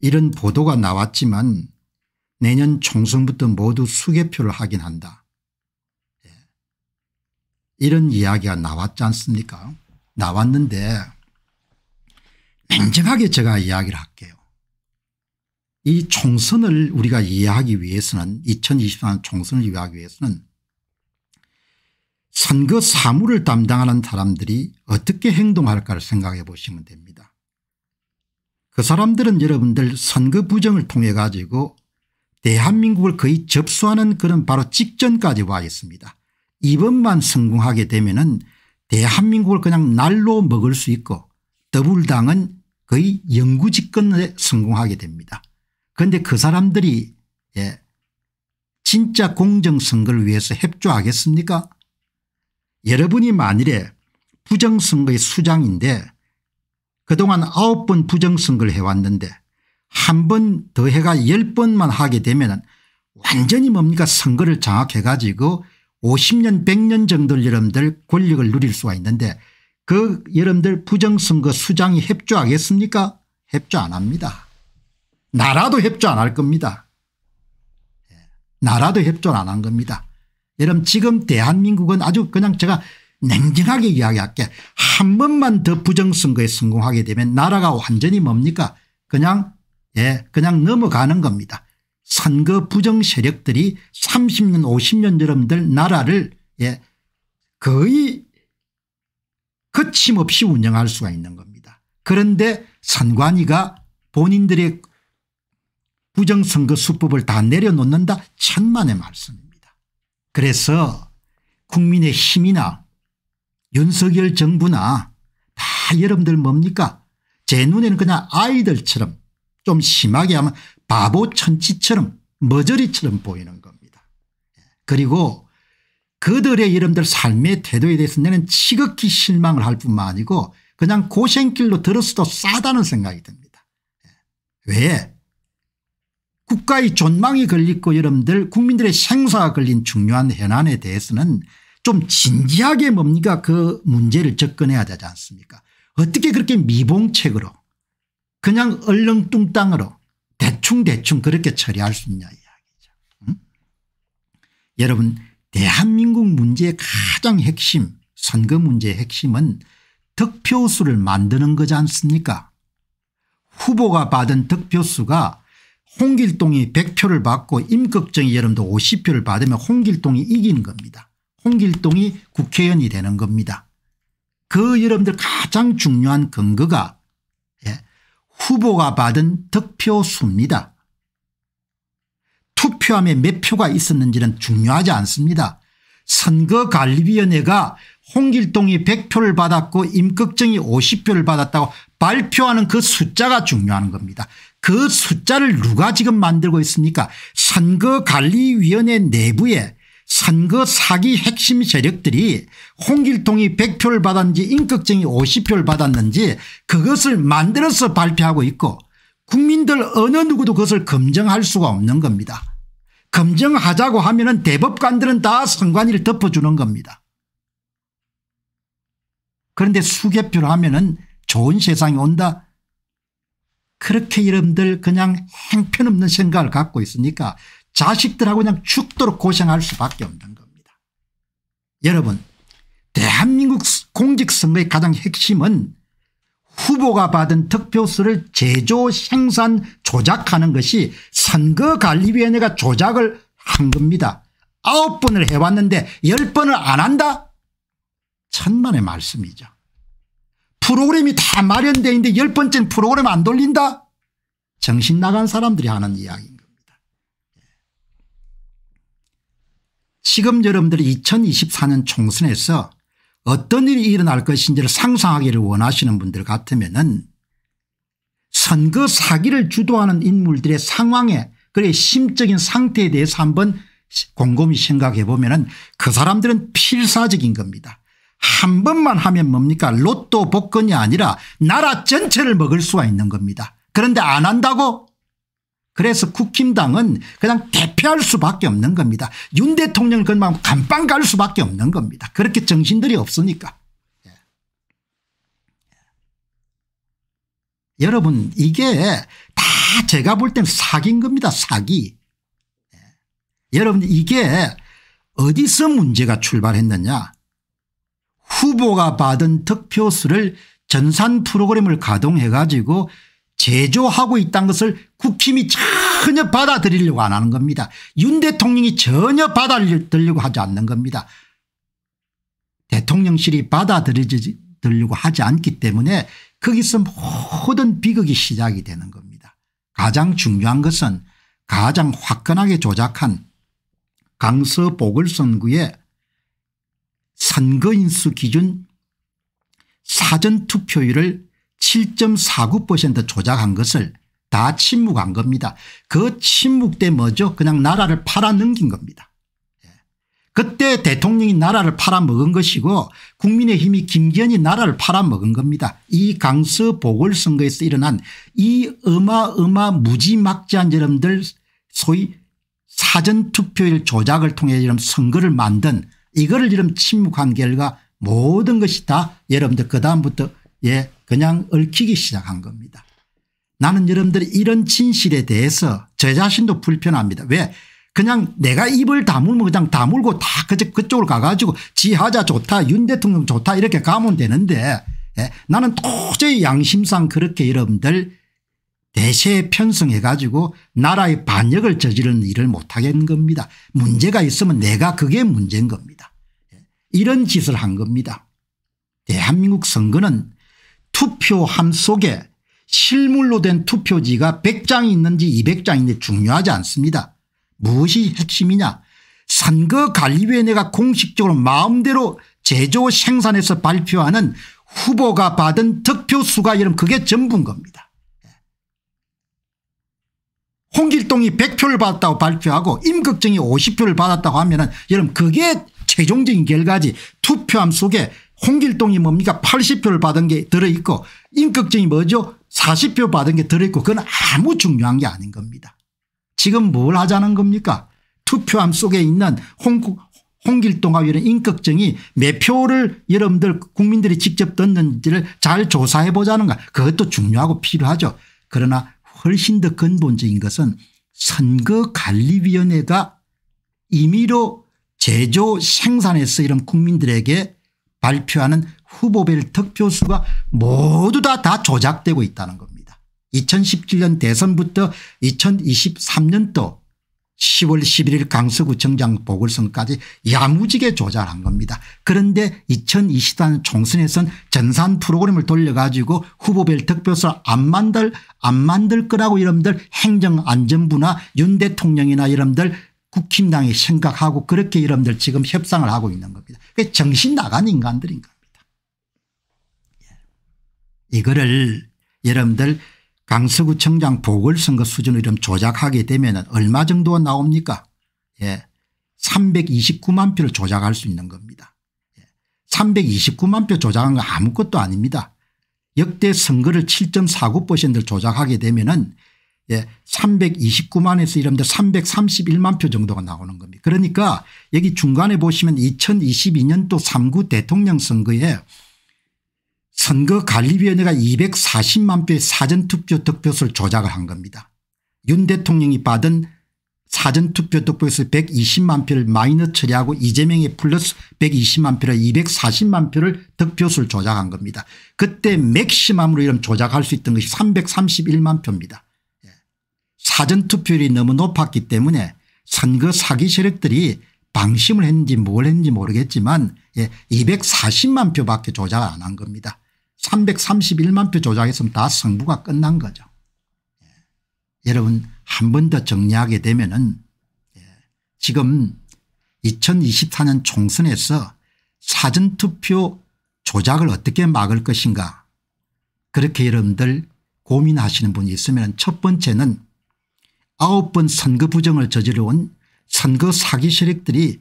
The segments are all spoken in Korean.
이런 보도가 나왔지만 내년 총선부터 모두 수개표를 하긴 한다. 예. 이런 이야기가 나왔지 않습니까 나왔는데 냉정하게 제가 이야기를 할게요. 이 총선을 우리가 이해하기 위해서는 2024년 총선을 이해하기 위해서는 선거 사무를 담당하는 사람들이 어떻게 행동할까를 생각해 보시면 됩니다. 그 사람들은 여러분들 선거 부정을 통해 가지고 대한민국을 거의 접수하는 그런 바로 직전까지 와 있습니다. 이번만 성공하게 되면 은 대한민국을 그냥 날로 먹을 수 있고 더불당은 거의 영구집권에 성공하게 됩니다. 그런데 그 사람들이 예 진짜 공정선거를 위해서 협조하겠습니까 여러분이 만일에 부정선거의 수장인데 그동안 아홉 번 부정선거를 해왔는데 한 번 더해가 열번만 하게 되면 완전히 뭡니까 선거를 장악해 가지고 50년 100년 정도 여러분들 권력을 누릴 수가 있는데 그 여러분들 부정선거 수장이 협조하겠습니까 협조 안 합니다. 나라도 협조 안 할 겁니다. 예, 나라도 협조안 한 겁니다. 여러분 지금 대한민국은 아주 그냥 제가 냉정하게 이야기할게 한 번만 더 부정선거에 성공하게 되면 나라가 완전히 뭡니까 그냥 예 그냥 넘어가는 겁니다. 선거 부정 세력들이 30년 50년 여러분들 나라를 예 거의 거침없이 운영할 수가 있는 겁니다. 그런데 선관위가 본인들의 부정선거 수법을 다 내려놓는다 천만의 말씀입니다. 그래서 국민의 힘이나 윤석열 정부나 다 여러분들 뭡니까 제 눈에는 그냥 아이들처럼 좀 심하게 하면 바보 천치처럼 머저리처럼 보이는 겁니다. 예. 그리고 그들의 여러분들 삶의 태도에 대해서 나는 지극히 실망을 할 뿐만 아니고 그냥 고생길로 들었어도 싸다는 생각이 듭니다. 예. 왜 국가의 존망이 걸리고 여러분들 국민들의 생사가 걸린 중요한 현안에 대해서는 좀 진지하게 뭡니까 그 문제를 접근해야 되지 않습니까 어떻게 그렇게 미봉책으로 그냥 얼렁뚱땅으로 대충대충 그렇게 처리할 수 있냐 이야기죠. 응? 여러분 대한민국 문제의 가장 핵심 선거 문제의 핵심은 득표수를 만드는 거지 않습니까 후보가 받은 득표수가 홍길동이 100표를 받고 임꺽정이 여러분도 50표를 받으면 홍길동이 이긴 겁니다. 홍길동이 국회의원이 되는 겁니다. 그 여러분들 가장 중요한 근거가 예, 후보가 받은 득표 수입니다. 투표함에 몇 표가 있었는지는 중요하지 않습니다. 선거관리위원회가 홍길동이 100표를 받았고 임꺽정이 50표를 받았다고 발표하는 그 숫자가 중요한 겁니다. 그 숫자를 누가 지금 만들고 있습니까 선거관리위원회 내부에 선거 그 사기 핵심 세력들이 홍길동이 100표를 받았는지 인격증이 50표를 받았는지 그것을 만들어서 발표하고 있고 국민들 어느 누구도 그것을 검증할 수가 없는 겁니다. 검증하자고 하면 은 대법관들은 다 선관위를 덮어주는 겁니다. 그런데 수개표를 하면 은 좋은 세상이 온다 그렇게 여러분들 그냥 행편없는 생각을 갖고 있으니까 자식들하고 그냥 죽도록 고생할 수밖에 없는 겁니다. 여러분 대한민국 공직선거의 가장 핵심은 후보가 받은 득표수를 제조 생산 조작하는 것이 선거관리위원회가 조작을 한 겁니다. 아홉 번을 해왔는데 열 번을 안 한다? 천만의 말씀이죠. 프로그램이 다 마련되어 있는데 열 번째는 프로그램 안 돌린다? 정신 나간 사람들이 하는 이야기 지금 여러분들이 2024년 총선에서 어떤 일이 일어날 것인지를 상상하기를 원하시는 분들 같으면 은 선거 사기를 주도하는 인물들의 상황에 그래 심적인 상태에 대해서 한번 곰곰이 생각해 보면 은그 사람들은 필사적인 겁니다. 한 번만 하면 뭡니까 로또 복권이 아니라 나라 전체를 먹을 수가 있는 겁니다. 그런데 안 한다고 그래서 국힘당은 그냥 대표할 수밖에 없는 겁니다. 윤대통령 그만 감방 갈 수밖에 없는 겁니다. 그렇게 정신들이 없으니까. 예. 예. 여러분 이게 다 제가 볼 때는 사기인 겁니다. 사기. 예. 여러분 이게 어디서 문제가 출발했느냐 후보가 받은 득표수를 전산 프로그램을 가동해 가지고 제조하고 있다는 것을 국힘이 전혀 받아들이려고 안 하는 겁니다. 윤 대통령이 전혀 받아들이려고 하지 않는 겁니다. 대통령실이 받아들이려고 하지 않기 때문에 거기서 모든 비극이 시작이 되는 겁니다. 가장 중요한 것은 가장 화끈하게 조작한 강서 보궐선거의 선거인수 기준 사전투표율을 7.49% 조작한 것을 다 침묵한 겁니다. 그 침묵 때 뭐죠? 그냥 나라를 팔아넘긴 겁니다. 예. 그때 대통령이 나라를 팔아먹은 것이고 국민의힘이 김기현이 나라를 팔아먹은 겁니다. 이 강서 보궐선거에서 일어난 이 어마어마 무지막지한 여러분들 소위 사전투표일 조작을 통해 이런 선거를 만든 이거를 이런 침묵한 결과 모든 것이 다 여러분들 그다음부터 예 그냥 얽히기 시작한 겁니다. 나는 여러분들이 이런 진실에 대해서 저 자신도 불편합니다. 왜 그냥 내가 입을 다물면 그냥 다물고 다 그쪽으로 가가지고 지하자 좋다 윤 대통령 좋다 이렇게 가면 되는데 예, 나는 도저히 양심상 그렇게 여러분들 대세에 편성해 가지고 나라의 반역을 저지르는 일을 못하겠는 겁니다. 문제가 있으면 내가 그게 문제인 겁니다. 예, 이런 짓을 한 겁니다. 대한민국 선거는 투표함 속에 실물로 된 투표지가 100장이 있는지 2 0 0장인지 중요하지 않습니다. 무엇이 핵심이냐 선거관리위원회가 공식적으로 마음대로 제조 생산해서 발표하는 후보가 받은 득표수가 여러 그게 전부인 겁니다. 홍길동이 100표를 받았다고 발표하고 임극정이 50표를 받았다고 하면 은 여러분 그게 최종적인 결과지 투표함 속에 홍길동이 뭡니까 80표를 받은 게 들어있고 인격증이 뭐죠 40표 받은 게 들어있고 그건 아무 중요한 게 아닌 겁니다. 지금 뭘 하자는 겁니까 투표함 속에 있는 홍, 홍길동과 이런 인격증이몇 표를 여러분들 국민들이 직접 듣는지를 잘 조사해 보자는 것 그것도 중요하고 필요하죠. 그러나 훨씬 더 근본적인 것은 선거관리위원회가 임의로 제조 생산해서 이런 국민들에게 발표하는 후보별 득표수가 모두 다, 다 조작되고 있다는 겁니다. 2017년 대선부터 2023년도 10월 11일 강서구청장 보궐선까지 야무지게 조작한 겁니다. 그런데 2024년 총선에선 전산 프로그램을 돌려가지고 후보별 득표수안 만들 안 만들 거라고 여러분들 행정안전부나 윤 대통령이나 여러분들 국힘당이 생각하고 그렇게 여러분들 지금 협상을 하고 있는 겁니다. 정신 나간 인간들인 겁니다. 예. 이거를 여러분들 강서구청장 보궐선거 수준으로 조작하게 되면 얼마 정도 나옵니까 예. 329만 표를 조작할 수 있는 겁니다. 예. 329만 표 조작한 거 아무것도 아닙니다. 역대 선거를 7.49% 조작하게 되면 예, 329만에서 이러데 331만 표 정도가 나오는 겁니다. 그러니까 여기 중간에 보시면 2022년도 3구 대통령 선거에 선거관리위원회가 240만 표의 사전투표 득표수를 조작을 한 겁니다. 윤 대통령이 받은 사전투표 득표수 120만 표를 마이너 처리하고 이재명의 플러스 120만 표를 240만 표를 득표수를 조작한 겁니다. 그때 맥시멈으로 이런 조작할 수 있던 것이 331만 표입니다. 사전투표율이 너무 높았기 때문에 선거 사기 세력들이 방심을 했는지 뭘 했는지 모르겠지만 예, 240만 표밖에 조작 안 한 겁니다. 331만 표 조작했으면 다 승부가 끝난 거죠. 예. 여러분 한 번 더 정리하게 되면 은 예. 지금 2024년 총선에서 사전투표 조작을 어떻게 막을 것인가 그렇게 여러분들 고민하시는 분이 있으면 첫 번째는 아홉 번 선거 부정을 저지러온 선거 사기 세력들이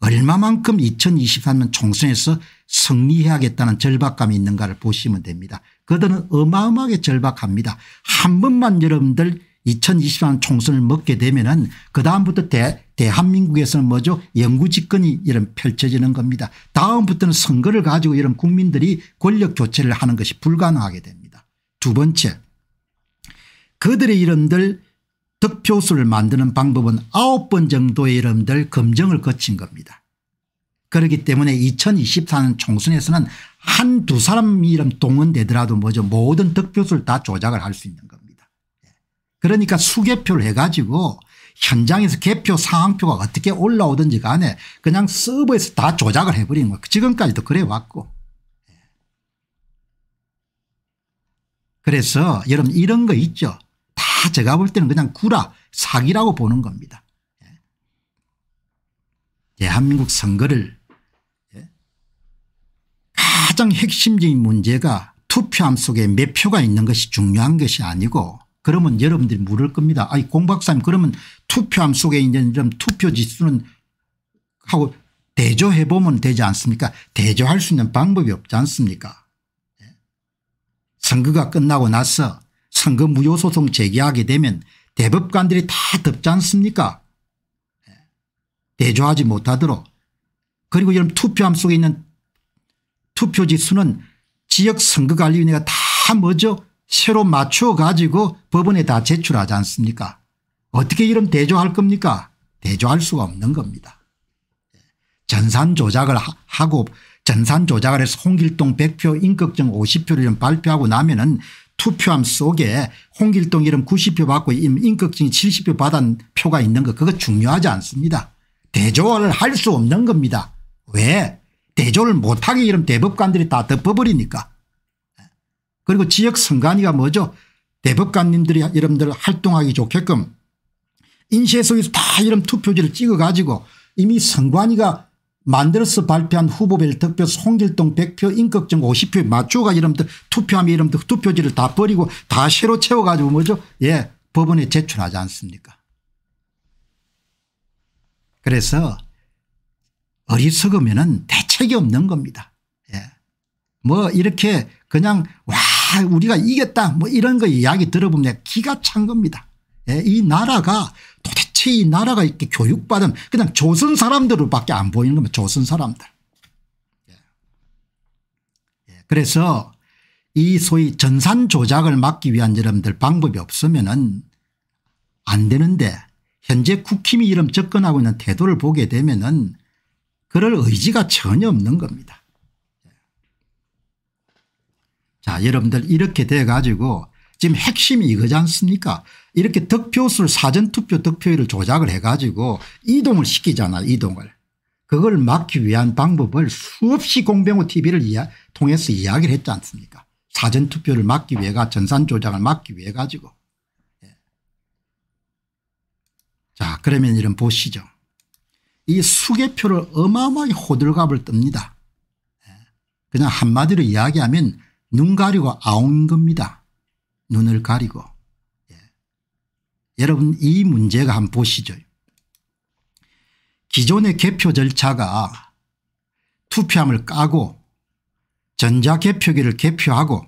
얼마만큼 2023년 총선에서 승리해야겠다는 절박감이 있는가를 보시면 됩니다. 그들은 어마어마하게 절박합니다. 한 번만 여러분들 2023년 총선을 먹게 되면 은그 다음부터 대, 대한민국에서는 뭐죠 영구집권이 이런 펼쳐지는 겁니다. 다음부터는 선거를 가지고 이런 국민들이 권력 교체를 하는 것이 불가능하게 됩니다. 두 번째 그들의 이름들 득표수를 만드는 방법은 9번 정도의 여러분들 검증을 거친 겁니다. 그렇기 때문에 2024년 총선에서는 한두 사람 이름 동원되더라도 뭐죠 모든 득표수를 다 조작을 할 수 있는 겁니다. 예. 그러니까 수개표를 해가지고 현장에서 개표 상황표가 어떻게 올라오든지 간에 그냥 서버에서 다 조작을 해버리 거예요. 지금까지도 그래 왔고. 예. 그래서 여러분 이런 거 있죠. 제가 볼 때는 그냥 구라 사기라고 보는 겁니다. 예. 대한민국 선거를 예. 가장 핵심적인 문제가 투표함 속에 몇 표가 있는 것이 중요한 것이 아니고 그러면 여러분들이 물을 겁니다. 아니 공 박사님 그러면 투표함 속에 있는 이런 투표 지수는 하고 대조해 보면 되지 않습니까 대조할 수 있는 방법이 없지 않습니까 예. 선거가 끝나고 나서 선금 무효소송 제기하게 되면 대법관들이 다 덮지 않습니까 예. 대조하지 못하도록 그리고 여러분 투표함 속에 있는 투표지 수는 지역선거관리위원회가 다 뭐죠 새로 맞춰 가지고 법원에 다 제출하지 않습니까 어떻게 이런 대조할 겁니까 대조할 수가 없는 겁니다. 예. 전산 조작을 하고 전산 조작을 해서 홍길동 100표 인격정 50표를 발표하고 나면은 투표함 속에 홍길동 이름 90표 받고 임인극증이 70표 받은 표가 있는 거 그거 중요하지 않습니다. 대조를 할 수 없는 겁니다. 왜 대조를 못하게 이런 대법관들이 다 덮어버리니까. 그리고 지역 선관위가 뭐죠 대법관님들이 여러분들 활동하기 좋게끔 인쇄소에서 다 이런 투표지를 찍어 가지고 이미 선관위가 만들어서 발표한 후보별 득표 송길동 100표 임꺽정 50표 마추가 이름들 투표함이 이름들 투표지를 다 버리고 다 새로 채워가지고 뭐죠 예 법원에 제출하지 않습니까 그래서 어리석으면 대책이 없는 겁니다 예. 뭐 이렇게 그냥 와 우리가 이겼다 뭐 이런 거 이야기 들어보면 기가 찬 겁니다 예. 이 나라가 도대체 같이 나라가 이렇게 교육받은 그냥 조선 사람들로밖에 안 보이는 겁니다. 조선 사람들. 예. 예. 그래서 이 소위 전산 조작을 막기 위한 여러분들 방법이 없으면 안 되는데 현재 국힘이 이름 접근하고 있는 태도를 보게 되면 은 그럴 의지가 전혀 없는 겁니다. 예. 자 여러분들 이렇게 돼 가지고 지금 핵심이 이거지 않습니까 이렇게 득표수를 사전투표 득표율을 조작을 해 가지고 이동을 시키잖아 이동을. 그걸 막기 위한 방법을 수없이 공병호 tv를 이야, 통해서 이야기를 했지 않습니까 사전투표를 막기 위해가 전산조작을 막기 위해 가지고. 예. 자 그러면 이런 보시죠. 이 수개표를 어마어마하게 호들갑을 뜹니다. 예. 그냥 한마디로 이야기하면 눈 가리고 아웅 겁니다. 눈을 가리고 예. 여러분 이 문제가 한번 보시죠. 기존의 개표 절차가 투표함을 까고 전자개표기를 개표하고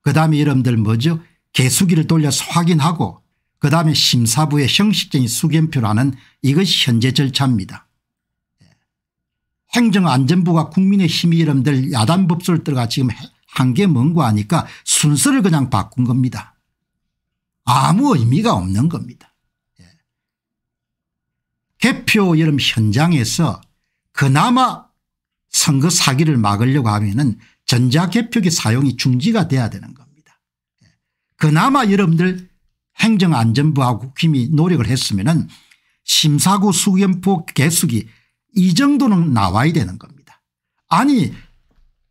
그 다음에 여러분들 뭐죠 개수기를 돌려서 확인하고 그 다음에 심사부의 형식적인 수견표라는 이것이 현재 절차입니다. 예. 행정안전부가 국민의힘이 여러분들 야단법수를 들어가 지금 한게 뭔고 하니까 순서를 그냥 바꾼 겁니다. 아무 의미가 없는 겁니다. 예. 개표 여름 현장에서 그나마 선거 사기를 막으려고 하면 은 전자개표기 사용이 중지가 돼야 되는 겁니다. 예. 그나마 여러분들 행정안전부하고 국힘이 노력을 했으면 심사고 수견포 개수기 이 정도는 나와야 되는 겁니다. 아니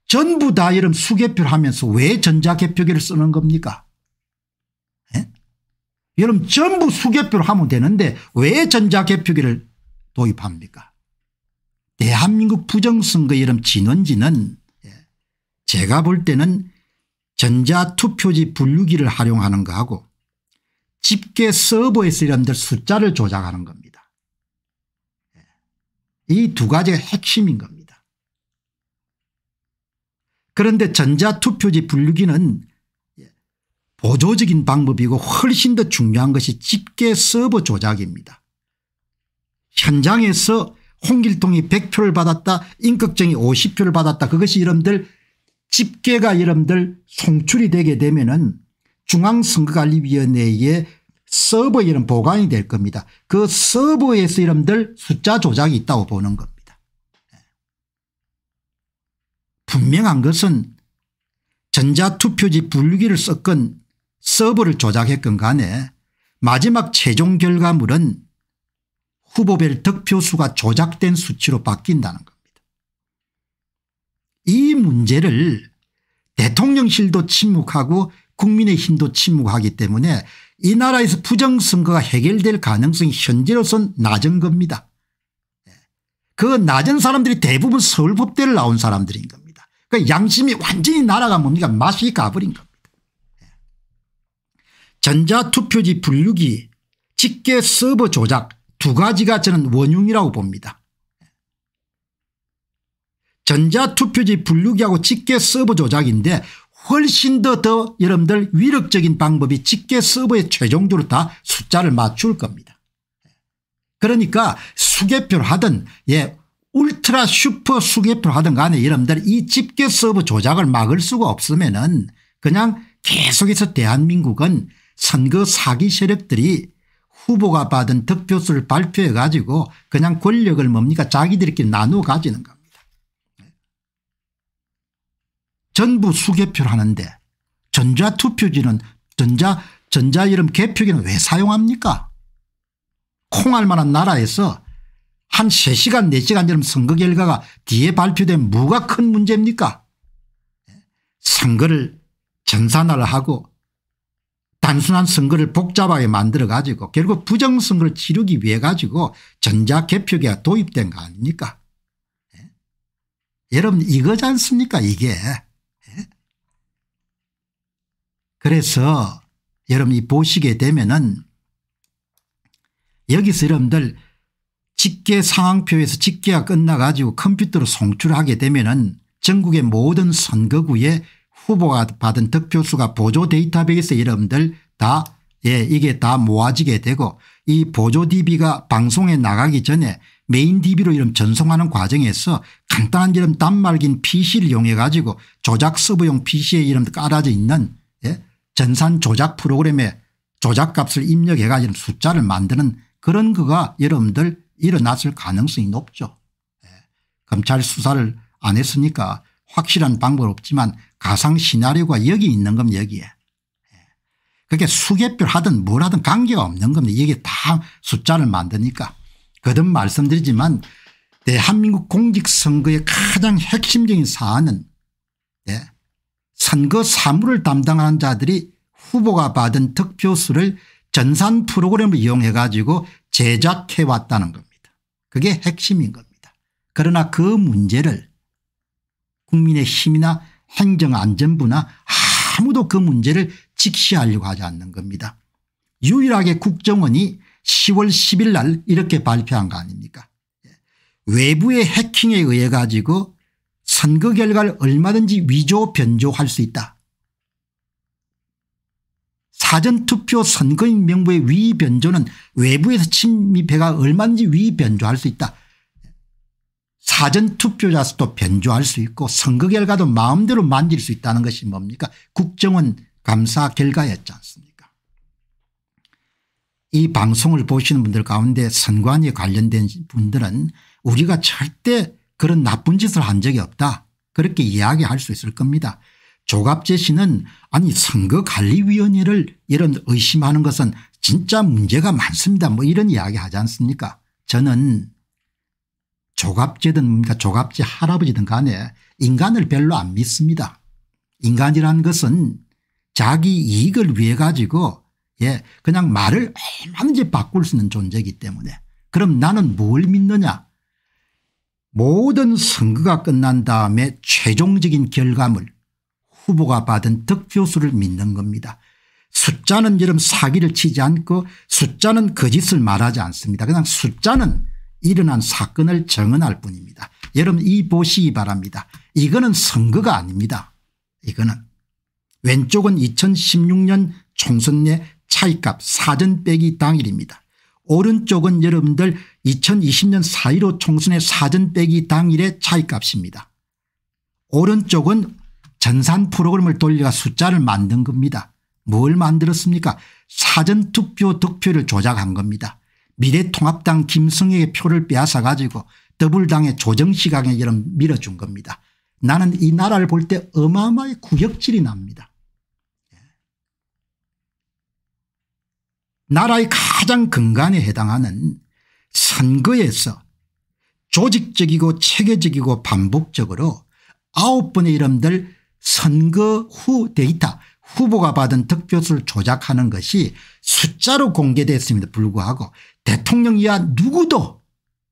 전부 다 이런 수개표를 하면서 왜 전자개표기를 쓰는 겁니까? 예? 여러분 전부 수개표를 하면 되는데 왜 전자개표기를 도입합니까? 대한민국 부정선거 이름 진원지는 예, 제가 볼 때는 전자투표지 분류기를 활용하는 거하고 집계 서버에서 이런들 숫자를 조작하는 겁니다. 예. 이두 가지가 핵심인 겁니다. 그런데 전자투표지 분류기는 보조적인 방법이고 훨씬 더 중요한 것이 집계 서버 조작입니다. 현장에서 홍길동이 100표를 받았다 인격정이 50표를 받았다 그것이 여러분들 집계가 여러분들 송출이 되게 되면 은 중앙선거관리위원회의 서버 이름 보관이 될 겁니다. 그 서버에서 여러분들 숫자 조작이 있다고 보는 겁니다. 분명한 것은 전자투표지 분류기를 섞은 서버를 조작했건 간에 마지막 최종 결과물은 후보별 득표수가 조작된 수치로 바뀐다는 겁니다. 이 문제를 대통령실도 침묵하고 국민의힘도 침묵하기 때문에 이 나라에서 부정선거가 해결될 가능성이 현재로선 낮은 겁니다. 그 낮은 사람들이 대부분 서울법대를 나온 사람들인 겁니다. 그 양심이 완전히 날아가 뭡니까 그러니까 맛이 가버린 겁니다. 예. 전자투표지 분류기 직계 서버 조작 두 가지가 저는 원흉이라고 봅니다. 예. 전자투표지 분류기하고 직계 서버 조작인데 훨씬 더 더 여러분들 위력적인 방법이 직계 서버에 최종적으로 다 숫자를 맞출 겁니다. 예. 그러니까 수개표를 하든 예 울트라 슈퍼 수개표를 하든 간에 여러분들 이 집계 서브 조작을 막을 수가 없으면 은 그냥 계속해서 대한민국은 선거 사기 세력들이 후보가 받은 득표수를 발표해 가지고 그냥 권력을 뭡니까 자기들끼리 나누어 가지는 겁니다. 네. 전부 수개표를 하는데 전자투표지는 전자 전자 이름 개표기는 왜 사용합니까 콩할 만한 나라에서 한 3시간 4시간처럼 선거 결과가 뒤에 발표된 뭐가 큰 문제입니까 선거를 전산화를 하고 단순한 선거를 복잡하게 만들어 가지고 결국 부정선거를 치르기 위해 가지고 전자개표기가 도입된 거 아닙니까 예? 여러분 이거지 않습니까 이게 예? 그래서 여러분이 보시게 되면은 여기서 여러분들 직계 상황표에서 직계가 끝나가지고 컴퓨터로 송출하게 되면은 전국의 모든 선거구에 후보가 받은 득표수가 보조 데이터베이스 여러분들 다 예, 이게 다 모아지게 되고 이 보조 DB가 방송에 나가기 전에 메인 DB로 이름 전송하는 과정에서 간단한 이름 단말긴 PC를 이용해 가지고 조작 서버용 PC에 이름 깔아져 있는 예? 전산 조작 프로그램에 조작값을 입력해 가지고 숫자를 만드는 그런 거가 여러분들 일어났을 가능성이 높죠. 예. 검찰 수사를 안 했으니까 확실한 방법 없지만 가상 시나리오가 여기 있는 겁니다 여기에. 예. 그게 수개별 하든 뭘 하든 관계가 없는 겁니다. 이게 다 숫자를 만드니까. 거듭 말씀드리지만 대한민국 공직선거의 가장 핵심적인 사안은 예. 선거 사무를 담당하는 자들이 후보가 받은 득표수를 전산 프로그램을 이용해 가지고 제작해 왔다는 겁니다. 그게 핵심인 겁니다. 그러나 그 문제를 국민의힘이나 행정안전부나 아무도 그 문제를 직시하려고 하지 않는 겁니다. 유일하게 국정원이 10월 10일 날 이렇게 발표한 거 아닙니까 외부의 해킹에 의해 가지고 선거 결과를 얼마든지 위조 변조할 수 있다. 사전투표 선거인 명부의 위변조는 외부에서 침입해가 얼마든지 위변조할 수 있다. 사전투표자 수도 변조할 수 있고 선거 결과도 마음대로 만질 수 있다는 것이 뭡니까 국정원 감사 결과였지 않습니까 이 방송을 보시는 분들 가운데 선관위에 관련된 분들은 우리가 절대 그런 나쁜 짓을 한 적이 없다 그렇게 이야기할 수 있을 겁니다. 조갑재 씨는 아니 선거관리위원회를 이런 의심하는 것은 진짜 문제가 많습니다 뭐 이런 이야기 하지 않습니까 저는 조갑재든 뭡니까 조갑재 할아버지든 간에 인간을 별로 안 믿습니다. 인간이라는 것은 자기 이익을 위해 가지고 예 그냥 말을 얼마든지 바꿀 수 있는 존재이기 때문에 그럼 나는 뭘 믿느냐 모든 선거가 끝난 다음에 최종적인 결과물 후보가 받은 득표수를 믿는 겁니다. 숫자는 여름 사기를 치지 않고 숫자는 거짓을 말하지 않습니다. 그냥 숫자는 일어난 사건을 증언할 뿐입니다. 여러분 이 보시기 바랍니다. 이거는 선거가 아닙니다. 이거는 왼쪽은 2016년 총선 내 차이값 사전 빼기 당일입니다. 오른쪽은 여러분들 2020년 4.15 총선의 사전 빼기 당일의 차이값입니다. 오른쪽은 전산 프로그램을 돌려 숫자를 만든 겁니다. 뭘 만들었습니까 사전투표 득표를 조작한 겁니다. 미래통합당 김성희의 표를 빼앗아 가지고 더블당의조정시각에 이런 밀어준 겁니다. 나는 이 나라를 볼 때 어마어마의 구역질이 납니다. 예. 나라의 가장 근간에 해당하는 선거에서 조직적이고 체계적이고 반복적으로 아홉 번의 이름들 선거 후 데이터 후보가 받은 득표수를 조작하는 것이 숫자로 공개됐음에도 불구하고 대통령 이하 누구도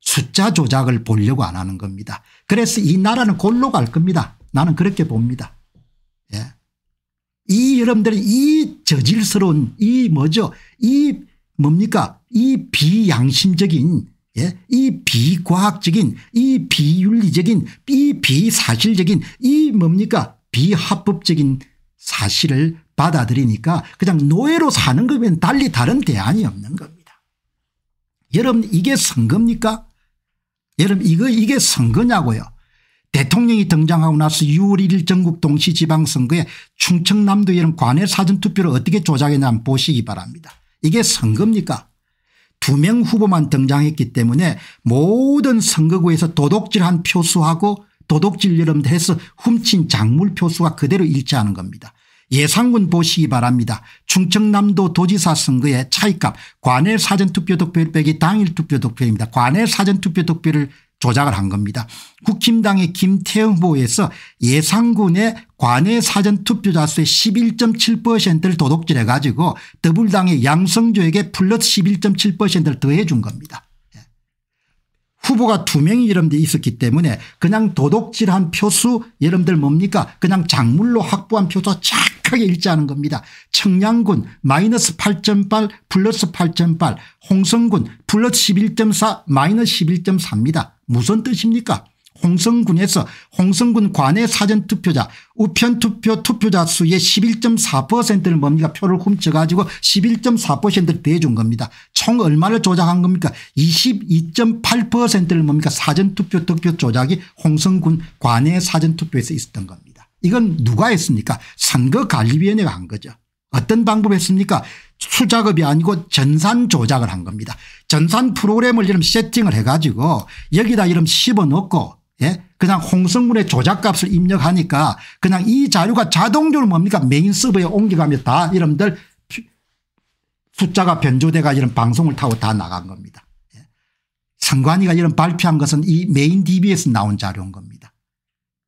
숫자 조작을 보려고 안 하는 겁니다. 그래서 이 나라는 골로 갈 겁니다. 나는 그렇게 봅니다. 예. 이 여러분들이 이 저질스러운 이 뭐죠 이 뭡니까 이 비양심적인 예? 이 비과학적인 이 비윤리적인 이 비사실적인 이 뭡니까 비합법적인 사실을 받아들이니까 그냥 노예로 사는 것면 달리 다른 대안이 없는 겁니다. 여러분 이게 선거입니까? 여러분 이거 이게 선거냐고요. 대통령이 등장하고 나서 6월 1일 전국 동시지방선거에 충청남도 이런 관외 사전투표를 어떻게 조작했냐면 보시기 바랍니다. 이게 선거입니까? 두 명 후보만 등장했기 때문에 모든 선거구에서 도둑질한 표수하고 도둑질 여름도 해서 훔친 작물 표수가 그대로 일치하는 겁니다. 예상군 보시기 바랍니다. 충청남도 도지사 선거의 차이값 관외 사전투표 득표 빼기 당일 투표 득표입니다. 관외 사전투표 득표를 조작을 한 겁니다. 국힘당의 김태형 후보에서 예상군의 관외 사전투표자 수의 11.7%를 도둑질해 가지고 더불당의 양성조에게 플러스 11.7%를 더해 준 겁니다. 후보가 두 명이 여러분들 있었기 때문에 그냥 도둑질한 표수 여러분들 뭡니까 그냥 작물로 확보한 표수와 착하게 일치하는 겁니다. 청량군 마이너스 8.8 플러스 8.8 홍성군 플러스 11.4 마이너스 11.4입니다. 무슨 뜻입니까 홍성군에서 홍성군 관내 사전투표자 우편투표 투표자 수의 11.4%를 뭡니까 표를 훔쳐가지고 11.4%를 대준 겁니다. 총 얼마를 조작한 겁니까 22.8%를 뭡니까 사전투표 득표 조작이 홍성군 관내 사전투표에서 있었던 겁니다. 이건 누가 했습니까 선거관리위원회가 한 거죠. 어떤 방법을 했습니까 수작업이 아니고 전산 조작을 한 겁니다. 전산 프로그램을 이런 세팅을 해가지고 여기다 이름 씹어넣고 예? 그냥 홍성문의 조작값을 입력하니까 그냥 이 자료가 자동적으로 뭡니까 메인 서버에 옮겨가면 다 여러분들 숫자가 변조돼가 이런 방송을 타고 다 나간 겁니다. 예. 선관위가 이런 발표한 것은 이 메인 DB에서 나온 자료인 겁니다.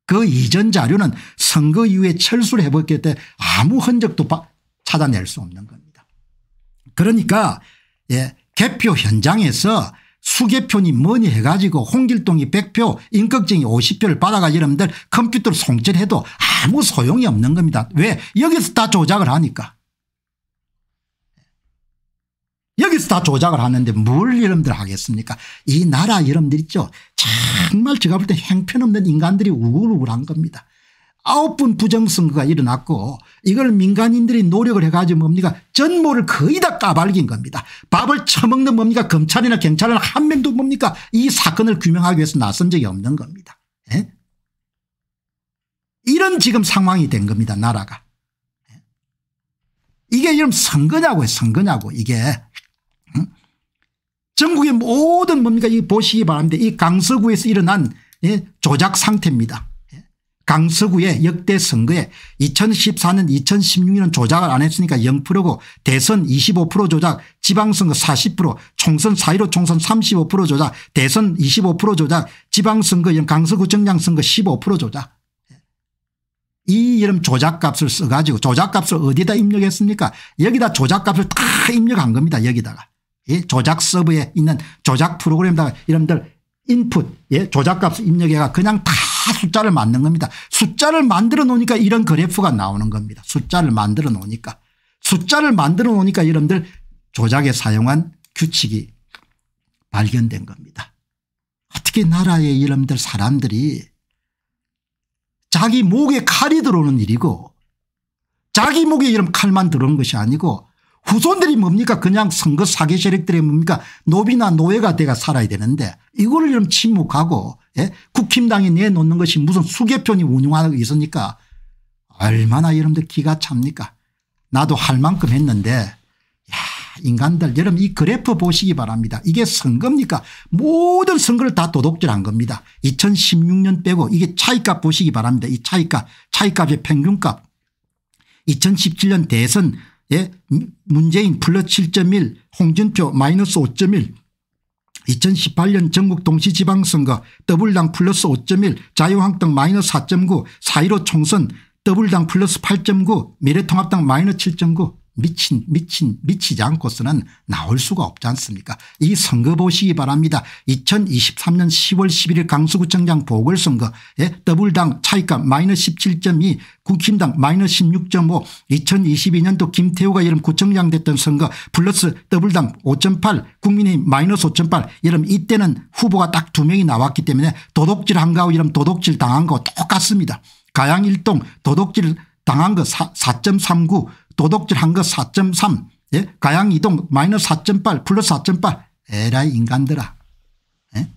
그 이전 자료는 선거 이후에 철수를 해버기때 아무 흔적도 찾아낼 수 없는 겁니다. 그러니까 예, 개표 현장에서 수개표니 뭐니 해가지고 홍길동이 100표 임꺽정이 50표를 받아가지고 여러분들 컴퓨터를 송질해도 아무 소용이 없는 겁니다. 왜 여기서 다 조작을 하니까 여기서 다 조작을 하는데 뭘 여러분들 하겠습니까 이 나라 여러분들 있죠 정말 제가 볼 때 행편없는 인간들이 우글우글한 겁니다. 아홉 번 부정선거가 일어났고 이걸 민간인들이 노력을 해가지고 뭡니까 전모를 거의 다 까발긴 겁니다. 밥을 처먹는 뭡니까 검찰이나 경찰은 한 명도 뭡니까 이 사건을 규명하기 위해서 나선 적이 없는 겁니다. 에? 예? 이런 지금 상황이 된 겁니다 나라가. 예? 이게 지금 선거냐고요 선거냐고 이게. 전국의 모든 뭡니까 이 보시기 바랍니다. 이 강서구에서 일어난 예? 조작 상태입니다. 강서구의 역대 선거에 2014년 2016년 조작을 안 했으니까 0%고 대선 25% 조작 지방선거 40% 총선 4.15 총선 35% 조작 대선 25% 조작 지방선거 강서구청장선거 15% 조작 이 이름 조작값을 써가지고 조작값을 어디다 입력했습니까 여기다 조작값을 다 입력한 겁니다 여기다가 이 조작 서버에 있는 조작 프로그램다가 이름들 인풋 예 조작값 입력해가 그냥 다 숫자를 만든 겁니다. 숫자를 만들어 놓으니까 이런 그래프가 나오는 겁니다. 숫자를 만들어 놓으니까 숫자를 만들어 놓으니까 여러분들 조작에 사용한 규칙이 발견된 겁니다. 어떻게 나라의 여러분들 사람들이 자기 목에 칼이 들어오는 일이고 자기 목에 이런 칼만 들어온 것이 아니고 후손들이 뭡니까 그냥 선거 사기 세력들이 뭡니까 노비나 노예가 돼가 살아야 되는데 이거를 좀 침묵하고 예? 국힘당이 내놓는 것이 무슨 수개편이 운영하고 있으니까 얼마나 여러분들 기가 찹니까 나도 할 만큼 했는데 야 인간들 여러분 이 그래프 보시기 바랍니다. 이게 선거입니까 모든 선거를 다 도둑질한 겁니다. 2016년 빼고 이게 차이값 보시기 바랍니다. 이 차이값 차이값의 평균값 2017년 대선 예, 문재인 플러스 7.1 홍준표 마이너스 5.1 2018년 전국 동시지방선거 더블당 플러스 5.1 자유한국당 마이너스 4.9 4.15 총선 더블당 플러스 8.9 미래통합당 마이너스 7.9 미친 미친 미치지 않고서는 나올 수가 없지 않습니까 이 선거 보시기 바랍니다. 2023년 10월 11일 강서구청장 보궐선거에 더블당 차이값 마이너17.2 국힘당 마이너16.5 2022년도 김태우가 여름 구청장 됐던 선거 플러스 더블당 5.8 국민의힘 마이너스 5.8여름 이때는 후보가 딱 두 명이 나왔기 때문에 도덕질 한가우 이름 도덕질 당한 거 똑같습니다. 가양1동도덕질 당한 거4.39 도덕질한 거 4.3 예? 가양이동 마이너스 4.8 플러스 4.8 에라이 인간들아 예?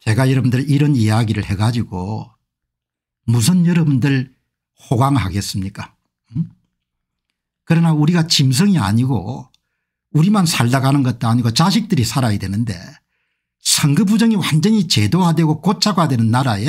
제가 여러분들 이런 이야기를 해가지고 무슨 여러분들 호강하겠습니까 그러나 우리가 짐승이 아니고 우리만 살다 가는 것도 아니고 자식들이 살아야 되는데 선거 부정이 완전히 제도화되고 고착화되는 나라에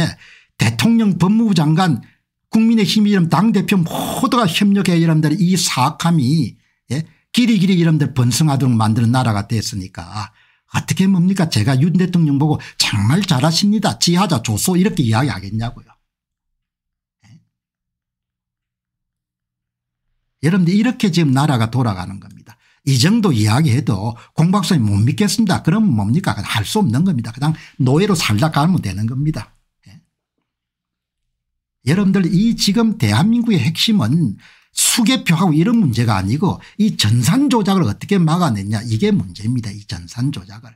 대통령 법무부 장관 국민의힘 이름 당대표 모두가 협력해 이름들 이 사악함이 예? 길이 길이 이름들 번성하도록 만드는 나라가 됐으니까 어떻게 뭡니까 제가 윤 대통령 보고 정말 잘하십니다 지하자 조소 이렇게 이야기하겠냐고요. 예? 여러분들 이렇게 지금 나라가 돌아가는 겁니다. 이 정도 이야기해도 공박사님 못 믿겠습니다. 그럼 뭡니까 할 수 없는 겁니다. 그냥 노예로 살다 가면 되는 겁니다. 여러분들 이 지금 대한민국의 핵심은 수개표하고 이런 문제가 아니고 이 전산 조작을 어떻게 막아냈냐 이게 문제입니다. 이 전산 조작을.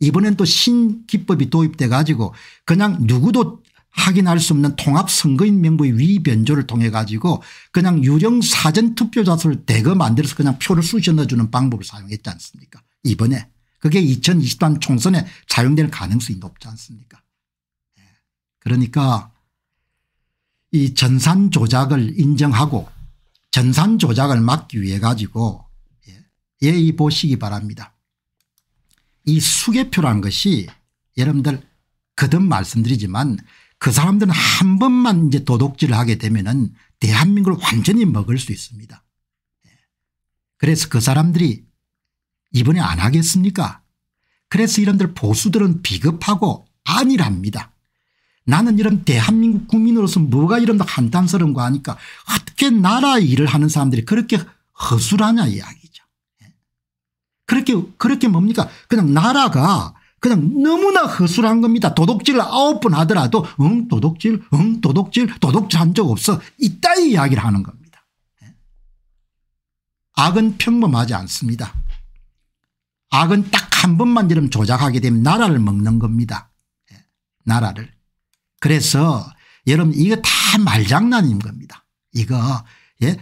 이번엔 또 신기법이 도입돼 가지고 그냥 누구도 확인할 수 없는 통합선거인 명부의 위변조를 통해 가지고 그냥 유령 사전 투표자수를 대거 만들어서 그냥 표를 쑤셔 넣어주는 방법을 사용했지 않습니까 이번에 그게 2 0 2 0년 총선에 사용될 가능성이 높지 않습니까 예. 그러니까 이 전산 조작을 인정하고 전산 조작을 막기 위해 가지고 예, 의 보시기 바랍니다. 이 수개표란 것이 여러분들 거듭 말씀드리지만 그 사람들은 한 번만 이제 도둑질을 하게 되면은 대한민국을 완전히 먹을 수 있습니다. 예. 그래서 그 사람들이 이번에 안 하겠습니까? 그래서 이런들 보수들은 비겁하고 안일합니다. 나는 이런 대한민국 국민으로서 뭐가 이런 한탄스러운거 하니까 어떻게 나라 일을 하는 사람들이 그렇게 허술하냐 이야기죠. 예. 그렇게 그렇게 뭡니까 그냥 나라가 그냥 너무나 허술한 겁니다. 도둑질을 아홉 번 하더라도 응 도둑질 응 도둑질 도둑질 한 적 없어 이따위 이야기를 하는 겁니다. 예. 악은 평범하지 않습니다. 악은 딱 한 번만 이러면 조작하게 되면 나라를 먹는 겁니다. 예. 나라를. 그래서 여러분 이거 다 말장난인 겁니다. 이거 예?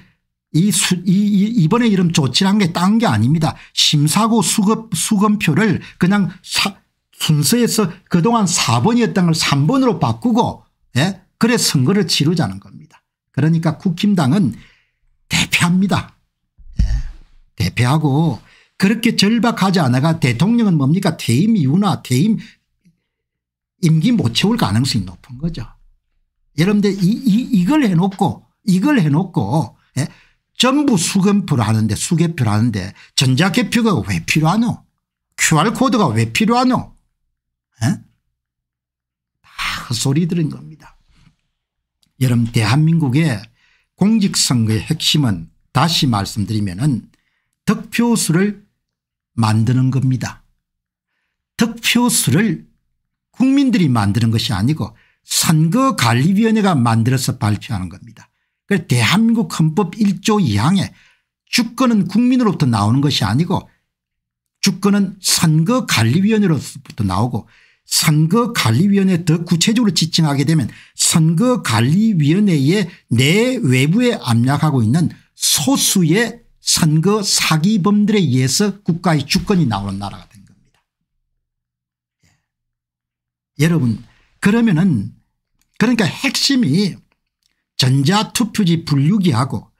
이, 수, 이, 이, 번에 이름 조치한 게 딴 게 아닙니다. 심사고 수급, 수검표를 그냥 사, 순서에서 그동안 4번이었던 걸 3번으로 바꾸고 예? 그래 선거를 치르자는 겁니다. 그러니까 국힘당은 대패합니다. 예. 대패하고 그렇게 절박하지 않아가 대통령은 뭡니까 퇴임 이후나 퇴임 임기 못 채울 가능성이 높은 거죠. 여러분들 이, 이, 이걸 해놓고 이걸 해놓고 예? 전부 수검표를 하는데 수개표를 하는데 전자개표가 왜 필요하노 QR코드가 왜 필요하노 예? 다 그 소리 들은 겁니다. 여러분 대한민국의 공직선거의 핵심은 다시 말씀드리면 은 득표수를 만드는 겁니다. 득표수를 국민들이 만드는 것이 아니고 선거관리위원회가 만들어서 발표하는 겁니다. 그 대한민국 헌법 1조 2항에 주권은 국민으로부터 나오는 것이 아니고 주권은 선거관리위원회로부터 나오고 선거관리위원회 더 구체적으로 지칭하게 되면 선거관리위원회의 내 외부에 압력하고 있는 소수의 선거 사기범들에 의해서 국가의 주권이 나오는 나라가 됩니다. 여러분 그러면은 그러니까 핵심이 전자투표지 분류기하고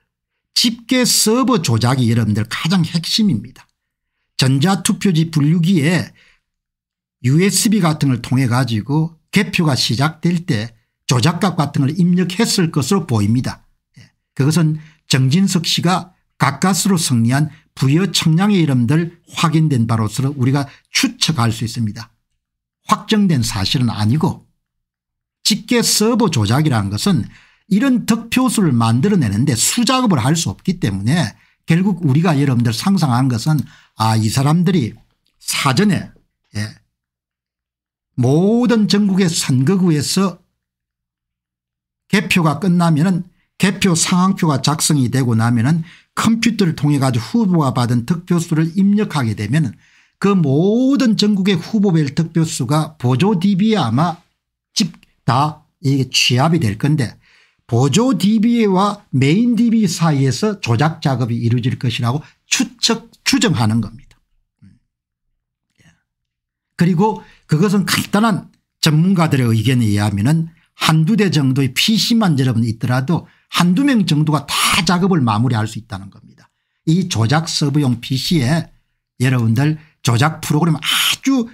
집계 서버 조작이 여러분들 가장 핵심입니다. 전자투표지 분류기에 usb 같은 걸 통해 가지고 개표가 시작될 때 조작값 같은 걸 입력했을 것으로 보입니다. 예. 그것은 정진석 씨가 가까스로 승리한 부여 청량의 이름들 확인된 바로서 우리가 추측할 수 있습니다. 확정된 사실은 아니고 직계 서버 조작이라는 것은 이런 득표수를 만들어내는데 수작업을 할 수 없기 때문에 결국 우리가 여러분들 상상한 것은 아 이 사람들이 사전에 예 모든 전국의 선거구에서 개표가 끝나면 은 개표 상황표가 작성이 되고 나면 은 컴퓨터를 통해 가지고 후보가 받은 득표수를 입력하게 되면 그 모든 전국의 후보별 득표수가 보조 DB에 아마 집다 이게 취합이 될 건데 보조 DB와 메인 DB 사이에서 조작 작업이 이루어질 것이라고 추측 추정하는 겁니다. 음. 예. 그리고 그것은 간단한 전문가들의 의견에 의하면 한두 대 정도의 PC만 여러분 있더라도 한두 명 정도가 다 작업을 마무리할 수 있다는 겁니다. 이 조작 서브용 PC에 여러분들 조작 프로그램 아주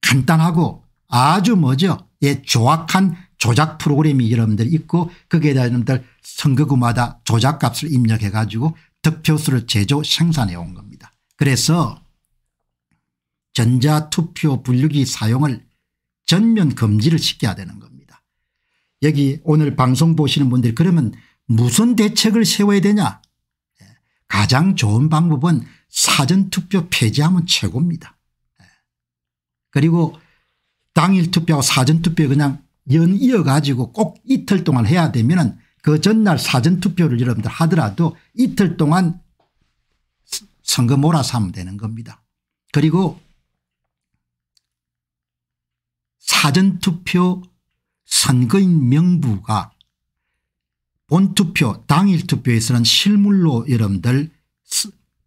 간단하고 아주 뭐죠 예 조악한 조작 프로그램이 여러분들 있고 거기에다 여러분들 선거구마다 조작값을 입력해 가지고 득표수를 제조 생산해 온 겁니다. 그래서 전자투표 분류기 사용을 전면 금지를 시켜야 되는 겁니다. 여기 오늘 방송 보시는 분들 그러면 무슨 대책을 세워야 되냐 예, 가장 좋은 방법은 사전투표 폐지하면 최고입니다. 예. 그리고 당일 투표하고 사전투표 그냥 연 이어가지고 꼭 이틀 동안 해야 되면 그 전날 사전투표를 여러분들 하더라도 이틀 동안 선거 몰아서 하면 되는 겁니다. 그리고 사전투표 선거인 명부가 본투표 당일투표에서는 실물로 여러분들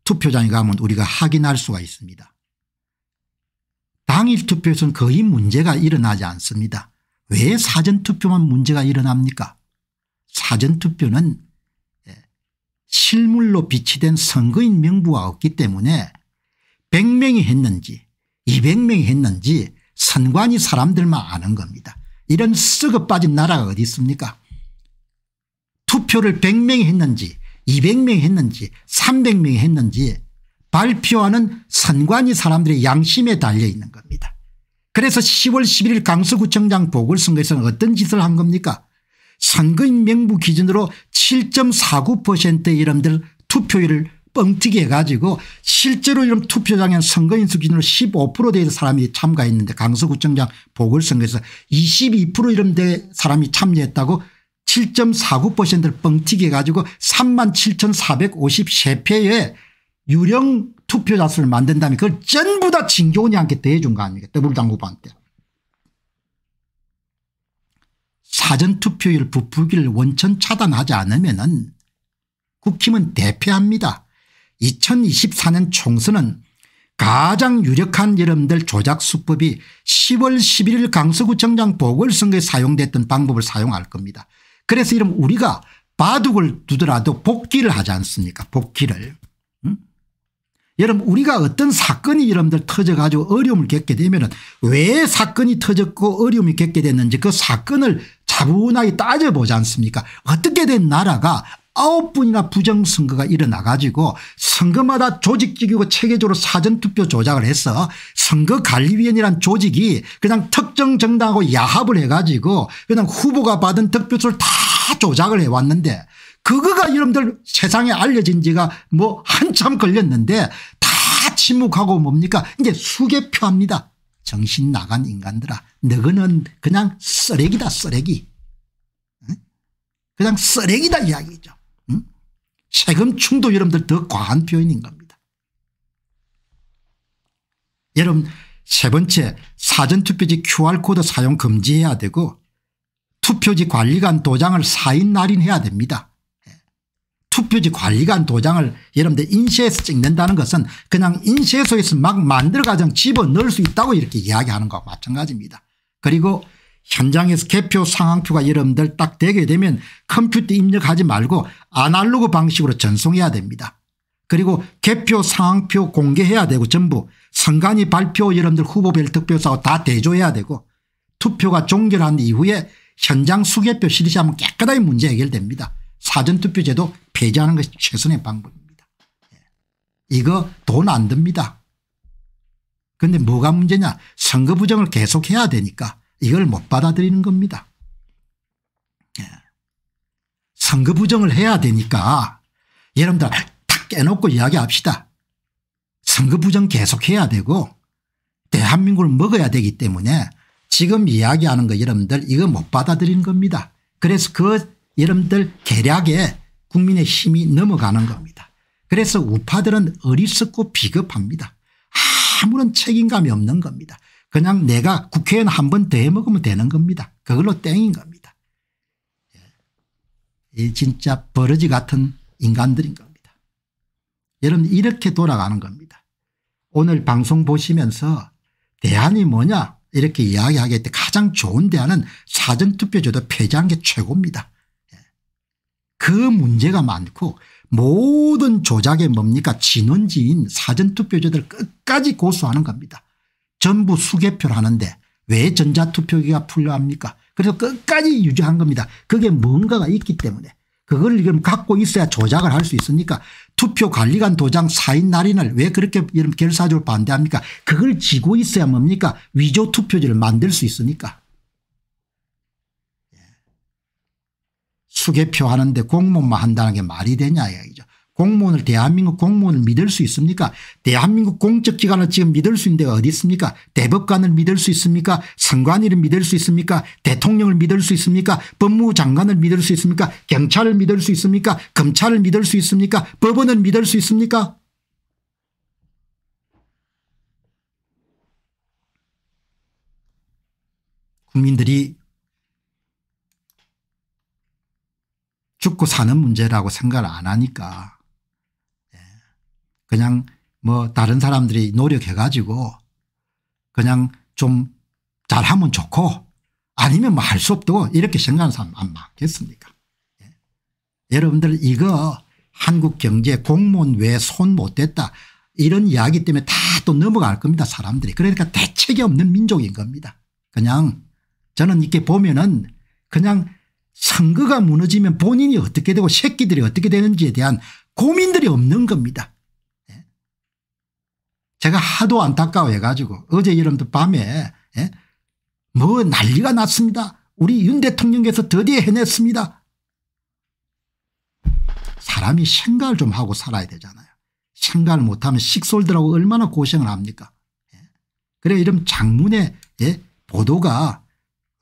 투표장에 가면 우리가 확인할 수가 있습니다. 당일 투표에서는 거의 문제가 일어나지 않습니다. 왜 사전투표만 문제가 일어납니까 사전투표는 예, 실물로 비치된 선거인 명부가 없기 때문에 100명이 했는지 200명이 했는지 선관위 사람들만 아는 겁니다. 이런 썩어 빠진 나라가 어디 있습니까 투표를 100명이 했는지 200명이 했는지 300명이 했는지 발표하는 선관위 사람들의 양심에 달려 있는 겁니다. 그래서 10월 11일 강서구청장 보궐선거에서는 어떤 짓을 한 겁니까 선거인 명부 기준으로 7.49%의 이름들 투표율을 뻥튀기 해가지고 실제로 이런 투표장에 선거인수 기준으로 15% 되는 사람이 참가했는데 강서구청장 보궐선거에서 22% 이런 데 사람이 참여했다고 7.49%를 뻥튀기 해 가지고 37,453표의 유령 투표자 수를 만든 다면 그걸 전부 다 진교원이한테 대해준 거 아닙니까 더불당 후보한테. 사전투표율 부풀기를 원천 차단하지 않으면 은 국힘은 대패합니다. 2024년 총선은 가장 유력한 여러분들 조작 수법이 10월 11일 강서구청장 보궐선거에 사용됐던 방법을 사용할 겁니다. 그래서 이런 우리가 바둑을 두더라도 복귀를 하지 않습니까 복귀를. 여러분 우리가 어떤 사건이 여러분들 터져가지고 어려움을 겪게 되면 은왜 사건이 터졌고 어려움이 겪게 됐는지 그 사건을 차분하게 따져보지 않습니까 어떻게 된 나라가 아홉 분이나 부정선거가 일어나 가지고 선거마다 조직적이고 체계적으로 사전투표 조작을 해서 선거관리위원이란 조직이 그냥 특정 정당하고 야합을 해 가지고 그냥 후보가 받은 득표수를 다 조작을 해왔는데 그거가 여러분들 세상에 알려진 지가 뭐 한참 걸렸는데 다 침묵하고 뭡니까 이제 수개표합니다. 정신 나간 인간들아 너거는 그냥 쓰레기다 쓰레기. 그냥 쓰레기다 이야기죠. 세금 충도 여러분들 더 과한 표현인 겁니다. 여러분 세 번째 사전투표지 QR코드 사용 금지해야 되고 투표지 관리관 도장을 사인 날인해야 됩니다. 예. 투표지 관리관 도장을 여러분들 인쇄해서 찍는다는 것은 그냥 인쇄소에서 막 만들어가장 집어넣을 수 있다고 이렇게 이야기하는 것과 마찬가지입니다. 그리고 현장에서 개표 상황표가 여러분들 딱 되게 되면 컴퓨터 입력하지 말고 아날로그 방식으로 전송해야 됩니다. 그리고 개표 상황표 공개해야 되고 전부 선관위 발표 여러분들 후보별 득표사고다 대조해야 되고 투표가 종결한 이후에 현장 수개표 실시하면 깨끗하게 문제 해결됩니다. 사전투표제도 폐지하는 것이 최선의 방법입니다. 예. 이거 돈 안 듭니다. 그런데 뭐가 문제냐 선거 부정을 계속해야 되니까 이걸 못 받아들이는 겁니다. 예. 선거 부정을 해야 되니까 여러분들 탁 깨놓고 이야기합시다. 선거 부정 계속해야 되고 대한민국을 먹어야 되기 때문에 지금 이야기하는 거 여러분들 이거 못 받아들이는 겁니다. 그래서 그 여러분들 계략에 국민의 힘이 넘어가는 겁니다. 그래서 우파들은 어리석고 비겁합니다. 아무런 책임감이 없는 겁니다. 그냥 내가 국회의원 한 번 더 해먹으면 되는 겁니다. 그걸로 땡인 겁니다. 예. 이 진짜 버러지 같은 인간들인 겁니다. 여러분 이렇게 돌아가는 겁니다. 오늘 방송 보시면서 대안이 뭐냐 이렇게 이야기하게 때 가장 좋은 대안은 사전투표제도 폐지한 게 최고입니다. 예. 그 문제가 많고 모든 조작의 뭡니까 진원지인 사전투표제도를 끝까지 고수하는 겁니다. 전부 수개표를 하는데 왜 전자투표기가 풀려합니까 그래서 끝까지 유지한 겁니다. 그게 뭔가가 있기 때문에 그걸 지금 갖고 있어야 조작을 할 수 있으니까 투표관리관 도장 사인 날인을 왜 그렇게 이런 결사적으로 반대합니까 그걸 지고 있어야 뭡니까 위조 투표지를 만들 수 있으니까 예. 수개표 하는데 공무만 한다는 게 말이 되냐 이야기죠. 공무원을 대한민국 공무원을 믿을 수 있습니까 대한민국 공적기관을 지금 믿을 수 있는 데가 어디 있습니까 대법관을 믿을 수 있습니까 선관위를 믿을 수 있습니까 대통령을 믿을 수 있습니까 법무부 장관을 믿을 수 있습니까 경찰을 믿을 수 있습니까 검찰을 믿을 수 있습니까 법원을 믿을 수 있습니까 국민들이 죽고 사는 문제라고 생각을 안 하니까 그냥 뭐 다른 사람들이 노력해 가지고 그냥 좀 잘하면 좋고 아니면 뭐 할 수 없다고 이렇게 생각하는 사람 안 많겠습니까 예. 여러분들 이거 한국 경제 공무원 왜 손 못 댔다 이런 이야기 때문에 다 또 넘어갈 겁니다 사람들이 그러니까 대책이 없는 민족인 겁니다 그냥 저는 이렇게 보면은 그냥 선거가 무너지면 본인이 어떻게 되고 새끼들이 어떻게 되는지에 대한 고민들이 없는 겁니다 제가 하도 안타까워해가지고 어제 여러분들 밤에 예? 뭐 난리가 났습니다. 우리 윤 대통령께서 드디어 해냈습니다. 사람이 생각을 좀 하고 살아야 되잖아요. 생각을 못하면 식솔들하고 얼마나 고생을 합니까. 예? 그래 이런 장문의 예? 보도가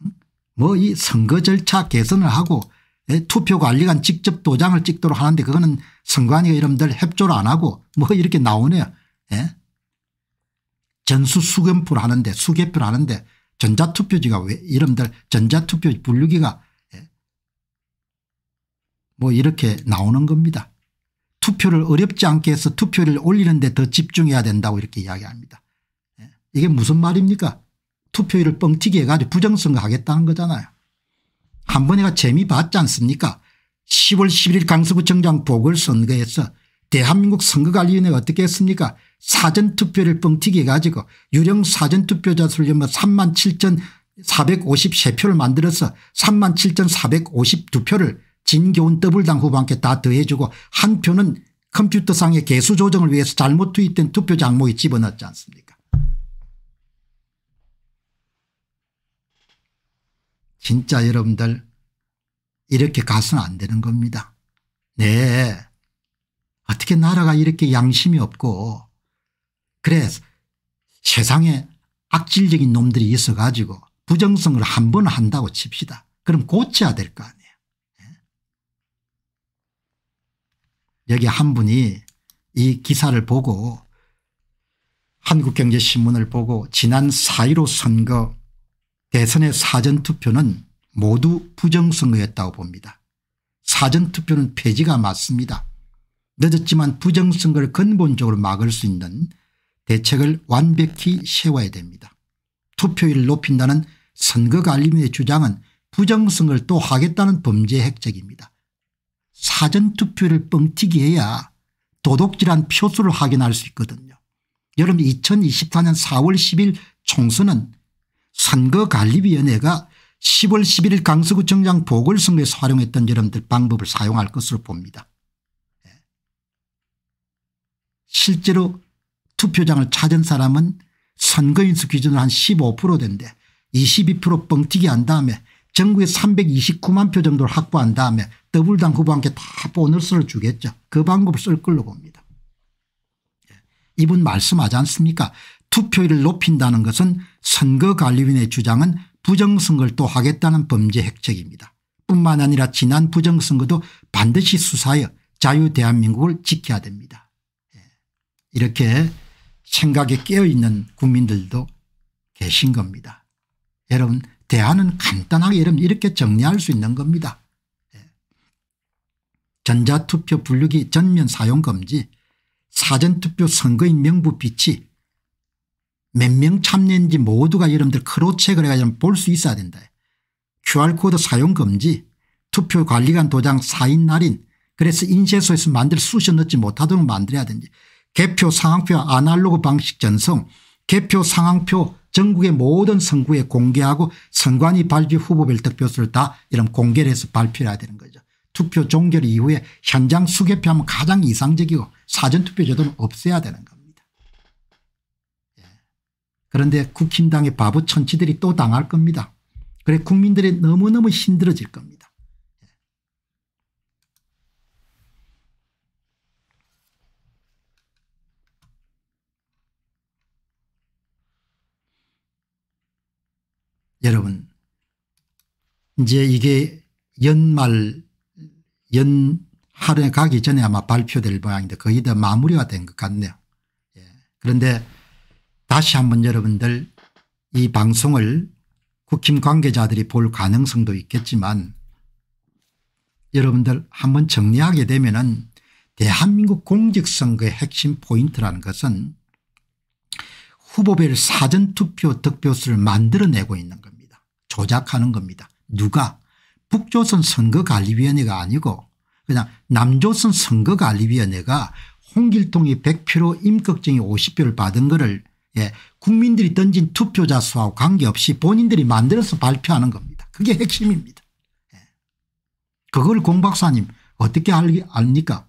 음? 뭐이 선거 절차 개선을 하고 예? 투표관리관 직접 도장을 찍도록 하는데 그거는 선관위가 이름들 협조를 안 하고 뭐 이렇게 나오네요. 예? 전수수검표를 하는데 수개표를 하는데 전자투표지가 왜 이름들 전자투표지 분류기가 예, 뭐 이렇게 나오는 겁니다. 투표를 어렵지 않게 해서 투표를 올리는데 더 집중해야 된다고 이렇게 이야기합니다. 예, 이게 무슨 말입니까 투표율을 뻥튀기 해가지고 부정선거 하겠다는 거잖아요. 한 번에가 재미 봤지 않습니까 10월 11일 강서구청장 보궐선거에서 대한민국 선거관리위원회가 어떻게 했습니까 사전투표를 뻥튀기 해가지고 유령 사전투표자 수를 연 3만 7 453표를 만들어서 3만 7,452표를 진교훈 더블당 후보한테 다 더해주고 한 표는 컴퓨터상의 개수 조정을 위해서 잘못 투입된 투표 장모에 집어넣지 않습니까 진짜 여러분들 이렇게 가서는 안 되는 겁니다. 네. 어떻게 나라가 이렇게 양심이 없고 그래 세상에 악질적인 놈들이 있어 가지고 부정성을 한번 한다고 칩시다. 그럼 고쳐야 될 거 아니에요. 예? 여기 한 분이 이 기사를 보고 한국경제신문을 보고 지난 4.15 선거 대선의 사전투표는 모두 부정선거였다고 봅니다. 사전투표는 폐지가 맞습니다. 늦었지만 부정선거를 근본적으로 막을 수 있는 대책을 완벽히 세워야 됩니다. 투표율을 높인다는 선거관리의 주장은 부정성을 또 하겠다는 범죄 핵적입니다. 사전투표를 뻥튀기해야 도둑질한 표수를 확인할 수 있거든요. 여름 러 2024년 4월 10일 총선은 선거관리위원회가 10월 11일 강서구청장 보궐선거에서 활용했던 여러분들 방법을 사용할 것으로 봅니다. 예. 실제로 투표장을 찾은 사람은 선거인수 기준으로 한 15% 된대 22% 뻥튀기 한 다음에 전국에 329만 표 정도를 확보한 다음에 더블당 후보한테 다 보너스를 주겠죠. 그 방법을 쓸 걸로 봅니다. 예. 이분 말씀하지 않습니까 투표율을 높인다는 것은 선거관리위원회 주장은 부정선거를 또 하겠다는 범죄 핵책입니다. 뿐만 아니라 지난 부정선거도 반드시 수사하여 자유대한민국을 지켜야 됩니다. 예. 이렇게 생각에 깨어있는 국민들도 계신 겁니다. 여러분 대안은 간단하게 여러분 이렇게 정리할 수 있는 겁니다. 예. 전자투표 분류기 전면 사용금지 사전투표 선거인 명부 비치 몇 명 참여인지 모두가 여러분들 크로체을 해가 볼수 있어야 된다. QR코드 사용금지 투표관리관 도장 사인 날인 그래서 인쇄소에서 만들 쑤셔 넣지 못하도록 만들어야 된지 개표 상황표 아날로그 방식 전송 개표 상황표 전국의 모든 선구에 공개하고 선관위 발표 후보별 득표수를 다 이런 공개를 해서 발표를 해야 되는 거죠. 투표 종결 이후에 현장 수개표하면 가장 이상적이고 사전투표제도는 없애야 되는 겁니다. 예. 그런데 국힘당의 바보 천치들이 또 당할 겁니다. 그래 국민들이 너무너무 힘들어질 겁니다. 여러분 이제 이게 연말 연하루에 가기 전에 아마 발표될 모양인데 거의 다 마무리가 된 것 같네요. 예. 그런데 다시 한번 여러분들 이 방송을 국힘 관계자들이 볼 가능성도 있겠지만 여러분들 한번 정리하게 되면 은 대한민국 공직선거의 핵심 포인트라는 것은 후보별 사전투표 득표수를 만들어내고 있는 겁니다. 조작하는 겁니다. 누가 북조선 선거관리위원회가 아니고 그냥 남조선 선거관리위원회가 홍길동이 100표로 임꺽정이 50표를 받은 거를 예, 국민들이 던진 투표자 수하고 관계없이 본인들이 만들어서 발표하는 겁니다. 그게 핵심입니다. 예. 그걸 공 박사님 어떻게 알기, 압니까?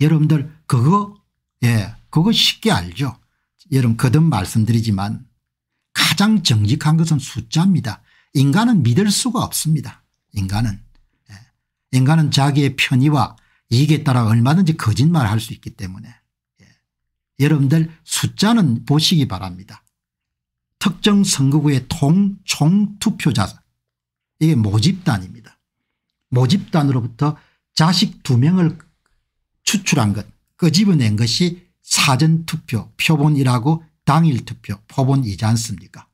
여러분들 그거 예 그거 쉽게 알죠. 여러분 거듭 말씀드리지만 가장 정직한 것은 숫자입니다. 인간은 믿을 수가 없습니다. 인간은. 예. 인간은 자기의 편의와 이익에 따라 얼마든지 거짓말을 할 수 있기 때문에 예. 여러분들 숫자는 보시기 바랍니다. 특정 선거구의 통, 총 투표자 이게 모집단입니다. 모집단으로부터 자식 두 명을 추출한 것, 끄집어낸 그 것이 사전투표 표본이라고 당일 투표 법원이지 않습니까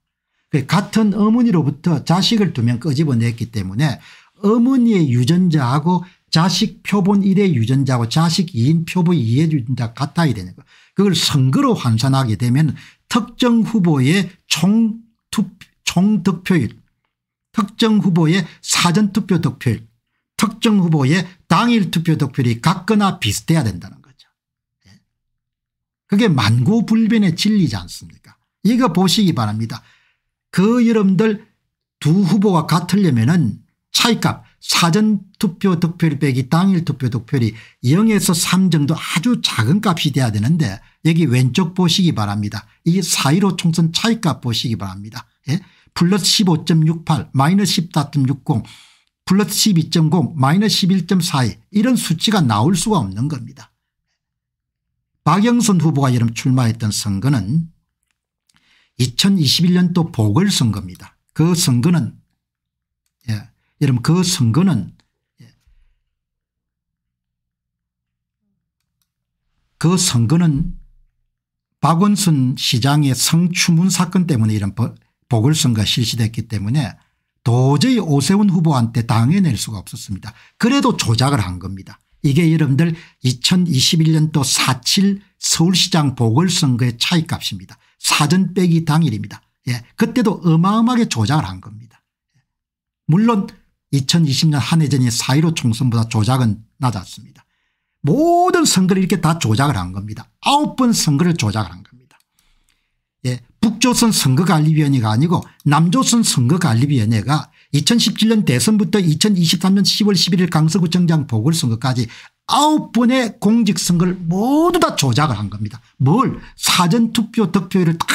그 같은 어머니로부터 자식을 두명 끄집어냈기 때문에 어머니의 유전자하고 자식 표본 1의 유전자하고 자식 2인 표본 2의 유전자 같아야 되는 거. 그걸 선거로 환산하게 되면 특정 후보의 총 투, 총 득표율, 특정 후보의 사전 투표 득표율, 특정 후보의 당일 투표 득표율이 같거나 비슷해야 된다는 그게 만고불변의 진리지 않습니까 이거 보시기 바랍니다. 그 여러분들 두 후보가 같으려면 은 차이값 사전투표 득표율 빼기 당일 투표 득표율이 0에서 3 정도 아주 작은 값이 돼야 되는데 여기 왼쪽 보시기 바랍니다. 이4.15 총선 차이값 보시기 바랍니다. 예? 플러스 15.68 마이너스 14.60 플러스 12.0 마이너스 11.42 이런 수치가 나올 수가 없는 겁니다. 박영선 후보가 여름 출마했던 선거는 2021년도 보궐선거입니다. 그 선거는 예, 여러분 그 선거는 예, 그 선거는 박원순 시장의 성추문 사건 때문에 이런 보궐선거가 실시됐기 때문에 도저히 오세훈 후보한테 당해낼 수가 없었습니다. 그래도 조작을 한 겁니다. 이게 여러분들 2021년도 4.7 서울시장 보궐선거의 차이값입니다. 사전 빼기 당일입니다. 예, 그때도 어마어마하게 조작을 한 겁니다. 물론 2020년 한해 전이4.15 총선보다 조작은 낮았습니다. 모든 선거를 이렇게 다 조작을 한 겁니다. 아홉 번 선거를 조작을 한 겁니다. 예, 북조선 선거관리위원회가 아니고 남조선 선거관리위원회가 2017년 대선부터 2023년 10월 11일 강서구청장 보궐선거까지 9번의 공직선거를 모두 다 조작을 한 겁니다. 뭘 사전투표 득표율을 다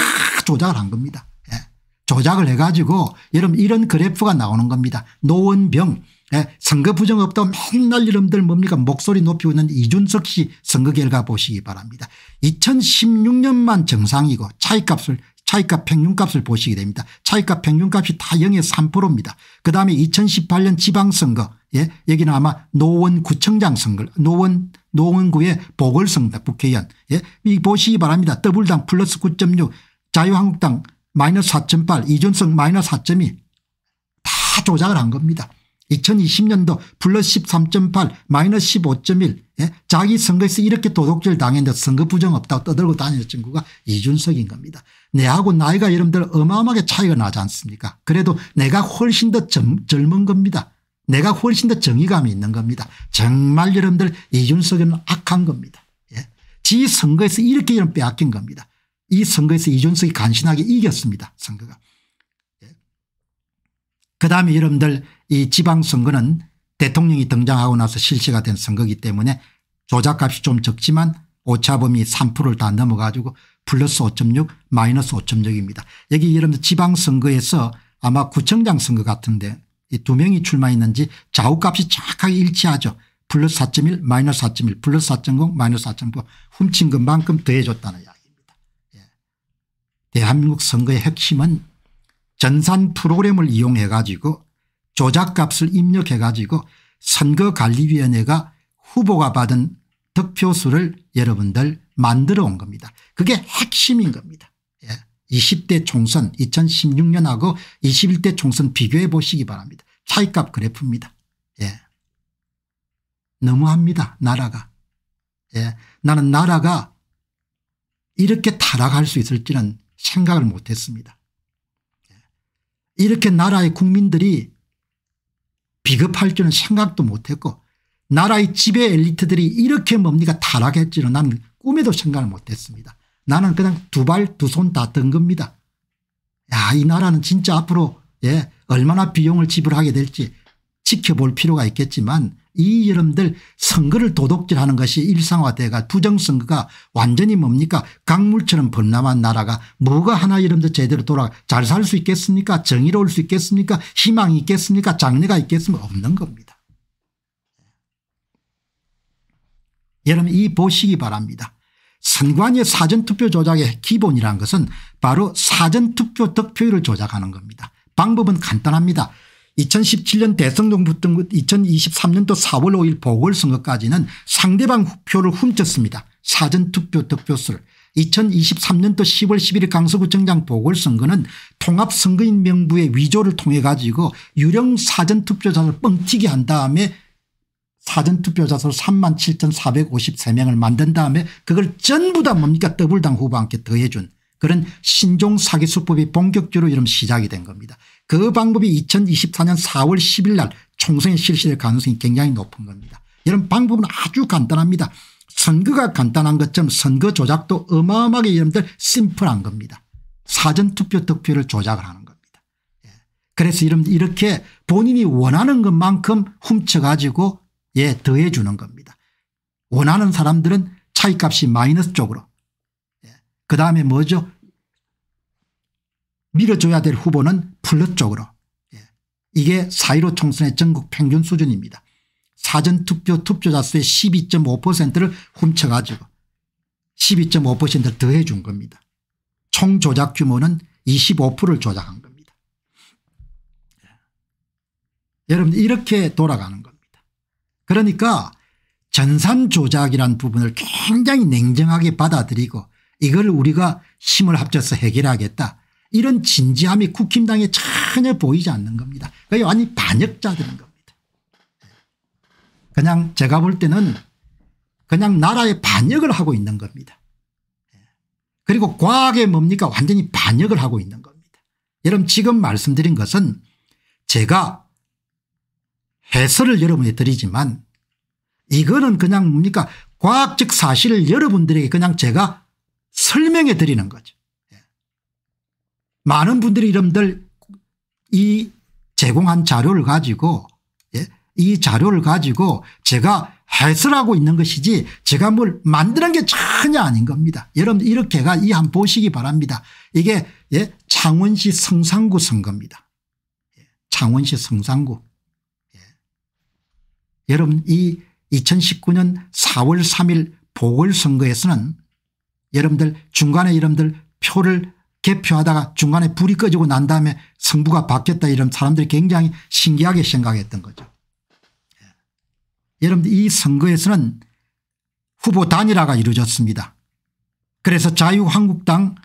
조작을 한 겁니다. 예. 조작을 해가지고 여러분 이런 그래프가 나오는 겁니다. 노원병 예. 선거 부정 없다고 맨날 이름들 뭡니까 목소리 높이고 있는 이준석 씨 선거 결과 보시기 바랍니다. 2016년만 정상이고 차이값을 차익값 평균값을 보시게 됩니다. 차익값 평균값이 다0에 3%입니다. 그 다음에 2018년 지방선거 예 여기는 아마 노원 구청장 선거 노원 노원구의 보궐선거 국회의원 예 보시기 바랍니다. 더블당 플러스 9.6 자유한국당 마이너스 4.8 이준석 마이너스 4.2다 조작을 한 겁니다. 2020년도 플러스 13.8 마이너스 15.1 예? 자기 선거에서 이렇게 도둑질 당했는데 선거 부정 없다고 떠들고 다니는 친구가 이준석인 겁니다. 내하고 나이가 여러분들 어마어마하게 차이가 나지 않습니까 그래도 내가 훨씬 더 젊, 젊은 겁니다. 내가 훨씬 더 정의감이 있는 겁니다. 정말 여러분들 이준석은 악한 겁니다. 예? 지 선거에서 이렇게 이런 빼앗긴 겁니다. 이 선거에서 이준석이 간신하게 이겼습니다. 선거가. 예? 그다음에 여러분들 이 지방선거는 대통령이 등장하고 나서 실시가 된 선거기 때문에 조작값이 좀 적지만 오차범위 3%를 다 넘어가지고 플러스 5.6 마이너스 5.6입니다. 여기 여러분들 지방선거에서 아마 구청장 선거 같은데 이 두 명이 출마했는지 좌우값이 정확하게 일치하죠. 플러스 4.1 마이너스 4.1 플러스 4.0 마이너스 4.9 훔친 것만큼 더해줬다는 이야기입니다. 예. 대한민국 선거의 핵심은 전산 프로그램을 이용해 가지고 조작값을 입력해 가지고 선거관리위원회가 후보가 받은 득표수를 여러분들 만들어 온 겁니다. 그게 핵심인 겁니다. 20대 예. 총선 2016년하고 21대 총선 비교해 보시기 바랍니다. 차이값 그래프입니다. 예. 너무합니다. 나라가. 예. 나는 나라가 이렇게 타락할 수 있을지는 생각을 못했습니다. 예. 이렇게 나라의 국민들이 비겁할 줄은 생각도 못했고 나라의 지배 엘리트들이 이렇게 뭡니까 타락했지는 나는 꿈에도 생각을 못했습니다. 나는 그냥 두 발 두 손다든 겁니다. 야이 나라는 진짜 앞으로 예 얼마나 비용을 지불하게 될지 지켜볼 필요가 있겠지만 이 여러분들 선거를 도둑질하는 것이 일상화돼가 부정선거가 완전히 뭡니까 강물처럼 번남한 나라가 뭐가 하나 여러분들 제대로 돌아 잘 살 수 있겠습니까 정의로울 수 있겠습니까 희망이 있겠습니까 장래가 있겠습니까 없는 겁니다. 예. 여러분 이 보시기 바랍니다. 선관위의 사전투표 조작의 기본이란 것은 바로 사전투표 득표율을 조작하는 겁니다. 방법은 간단합니다. 2017년 대선 정부부터 2023년도 4월 5일 보궐선거까지는 상대방 후표를 훔쳤습니다. 사전투표 득표수를. 2023년도 10월 11일 강서구청장 보궐선거는 통합선거인 명부의 위조를 통해 가지고 유령 사전투표자를 뻥튀기 한 다음에 사전투표자수 3만 7,453명을 만든 다음에 그걸 전부 다 뭡니까 더블당 후보한테 더해준 그런 신종 사기수법이 본격적으로 이름 시작이 된 겁니다. 그 방법이 2024년 4월 10일 날 총선에 실시될 가능성이 굉장히 높은 겁니다. 이런 방법은 아주 간단합니다. 선거가 간단한 것처럼 선거 조작도 어마어마하게 여러분들 심플한 겁니다. 사전투표 득표를 조작을 하는 겁니다. 예. 그래서 여러분 이렇게 본인이 원하는 것만큼 훔쳐가지고 예 더해주는 겁니다. 원하는 사람들은 차이값이 마이너스 쪽으로 예. 그다음에 뭐죠 밀어줘야 될 후보는 플러 쪽으로 예. 이게 4.15 총선의 전국 평균 수준입니다. 사전투표 투표자 수의 12.5%를 훔쳐가지고 12.5%를 더해 준 겁니다. 총 조작 규모는 25%를 조작한 겁니다. 예. 여러분 이렇게 돌아가는 겁니다. 그러니까 전산 조작이란 부분을 굉장히 냉정하게 받아들이고 이걸 우리가 힘을 합쳐서 해결하겠다 이런 진지함이 국힘당에 전혀 보이지 않는 겁니다. 그게 완전 반역자들인 겁니다. 그냥 제가 볼 때는 그냥 나라에 반역을 하고 있는 겁니다. 그리고 과학에 뭡니까 완전히 반역을 하고 있는 겁니다. 여러분 지금 말씀드린 것은 제가 해설을 여러분이 드리지만 이거는 그냥 뭡니까 과학적 사실을 여러분들에게 그냥 제가 설명해 드리는 거죠. 많은 분들이 여러분들 이 제공한 자료를 가지고 예? 이 자료를 가지고 제가 해설하고 있는 것이지 제가 뭘 만드는 게 전혀 아닌 겁니다. 여러분 이렇게가 이 한 보시기 바랍니다. 이게 예? 창원시 성산구 선거입니다. 예. 창원시 성산구. 예. 여러분 이 2019년 4월 3일 보궐선거에서는 여러분들 중간에 여러분들 표를 개표하다가 중간에 불이 꺼지고 난 다음에 성부가 바뀌었다 이런 사람들이 굉장히 신기하게 생각했던 거죠. 예. 여러분들 이 선거에서는 후보 단일화가 이루어졌습니다. 그래서 자유한국당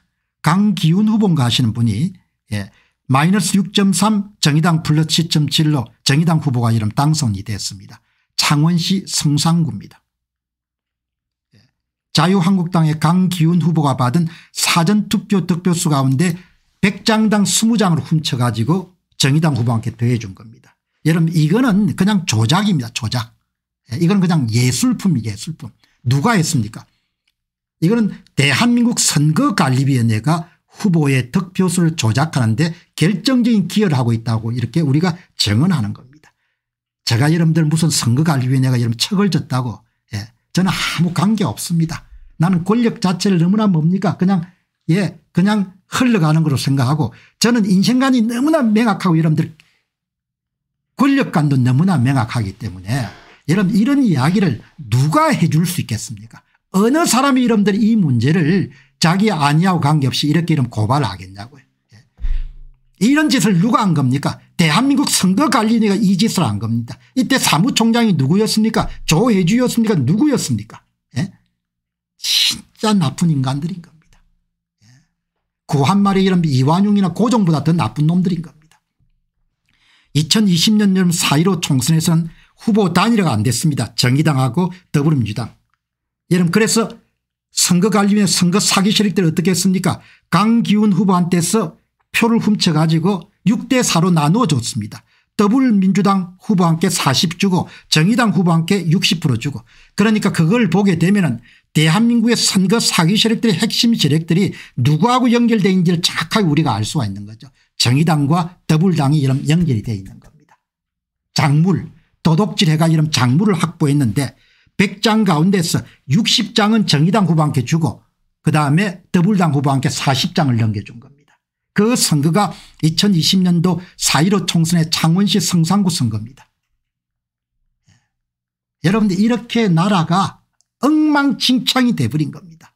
강기훈 후보인가 하시는 분이 예, 마이너스 6.3 정의당 플러스 7.7로 정의당 후보가 이름 당선이 됐습니다. 창원시 성산구입니다. 자유한국당의 강기훈 후보가 받은 사전투표 득표수 가운데 100장당 20장을 훔쳐가지고 정의당 후보한테 더해준 겁니다. 여러분 이거는 그냥 조작입니다. 조작. 예, 이건 그냥 예술품이 예술품. 누가 했습니까 이거는 대한민국 선거관리위원회가 후보의 득표수를 조작하는데 결정적인 기여를 하고 있다고 이렇게 우리가 증언하는 겁니다. 제가 여러분들 무슨 선거관리위원회가 여러분 척을 졌다고 저는 아무 관계 없습니다. 나는 권력 자체를 너무나 뭡니까 그냥 예 그냥 흘러가는 거로 생각하고 저는 인생관이 너무나 명확하고 여러분들 권력관도 너무나 명확하기 때문에 여러분 이런 이야기를 누가 해줄 수 있겠습니까 어느 사람이 여러분들 이 문제를 자기 아니하고 관계없이 이렇게 이름 고발하겠냐고요. 이런 짓을 누가 한 겁니까 대한민국 선거관리위가 이 짓을 한 겁니다. 이때 사무총장이 누구였습니까 조혜주였습니까 누구였습니까 예? 진짜 나쁜 인간들인 겁니다. 예? 구한 그 말에 이런 이완용이나 고종보다 더 나쁜 놈들인 겁니다. 2020년 여름 4.15 총선에서는 후보 단일화가 안 됐습니다. 정의당하고 더불어민주당. 여러 그래서 선거관리위 선거 사기 세력들 어떻게 했습니까 강기훈 후보한테서 표를 훔쳐가지고 6대4로 나누어 줬습니다. 더불민주당 후보한테 40 주고 정의당 후보한테 60% 주고 그러니까 그걸 보게 되면 은 대한민국의 선거 사기 세력들의 핵심 세력들이 누구하고 연결되어 있는지를 정확하게 우리가 알 수가 있는 거죠. 정의당과 더불당이 이런 연결이 되어 있는 겁니다. 작물 도둑질해가 이런 작물을 확보했는데 100장 가운데서 60장은 정의당 후보한테 주고 그다음에 더불당 후보한테 40장을 넘겨준 겁니다. 그 선거가 2020년도 4.15 총선의 창원시 성산구 선거입니다. 예. 여러분들 이렇게 나라가 엉망진창이 돼버린 겁니다.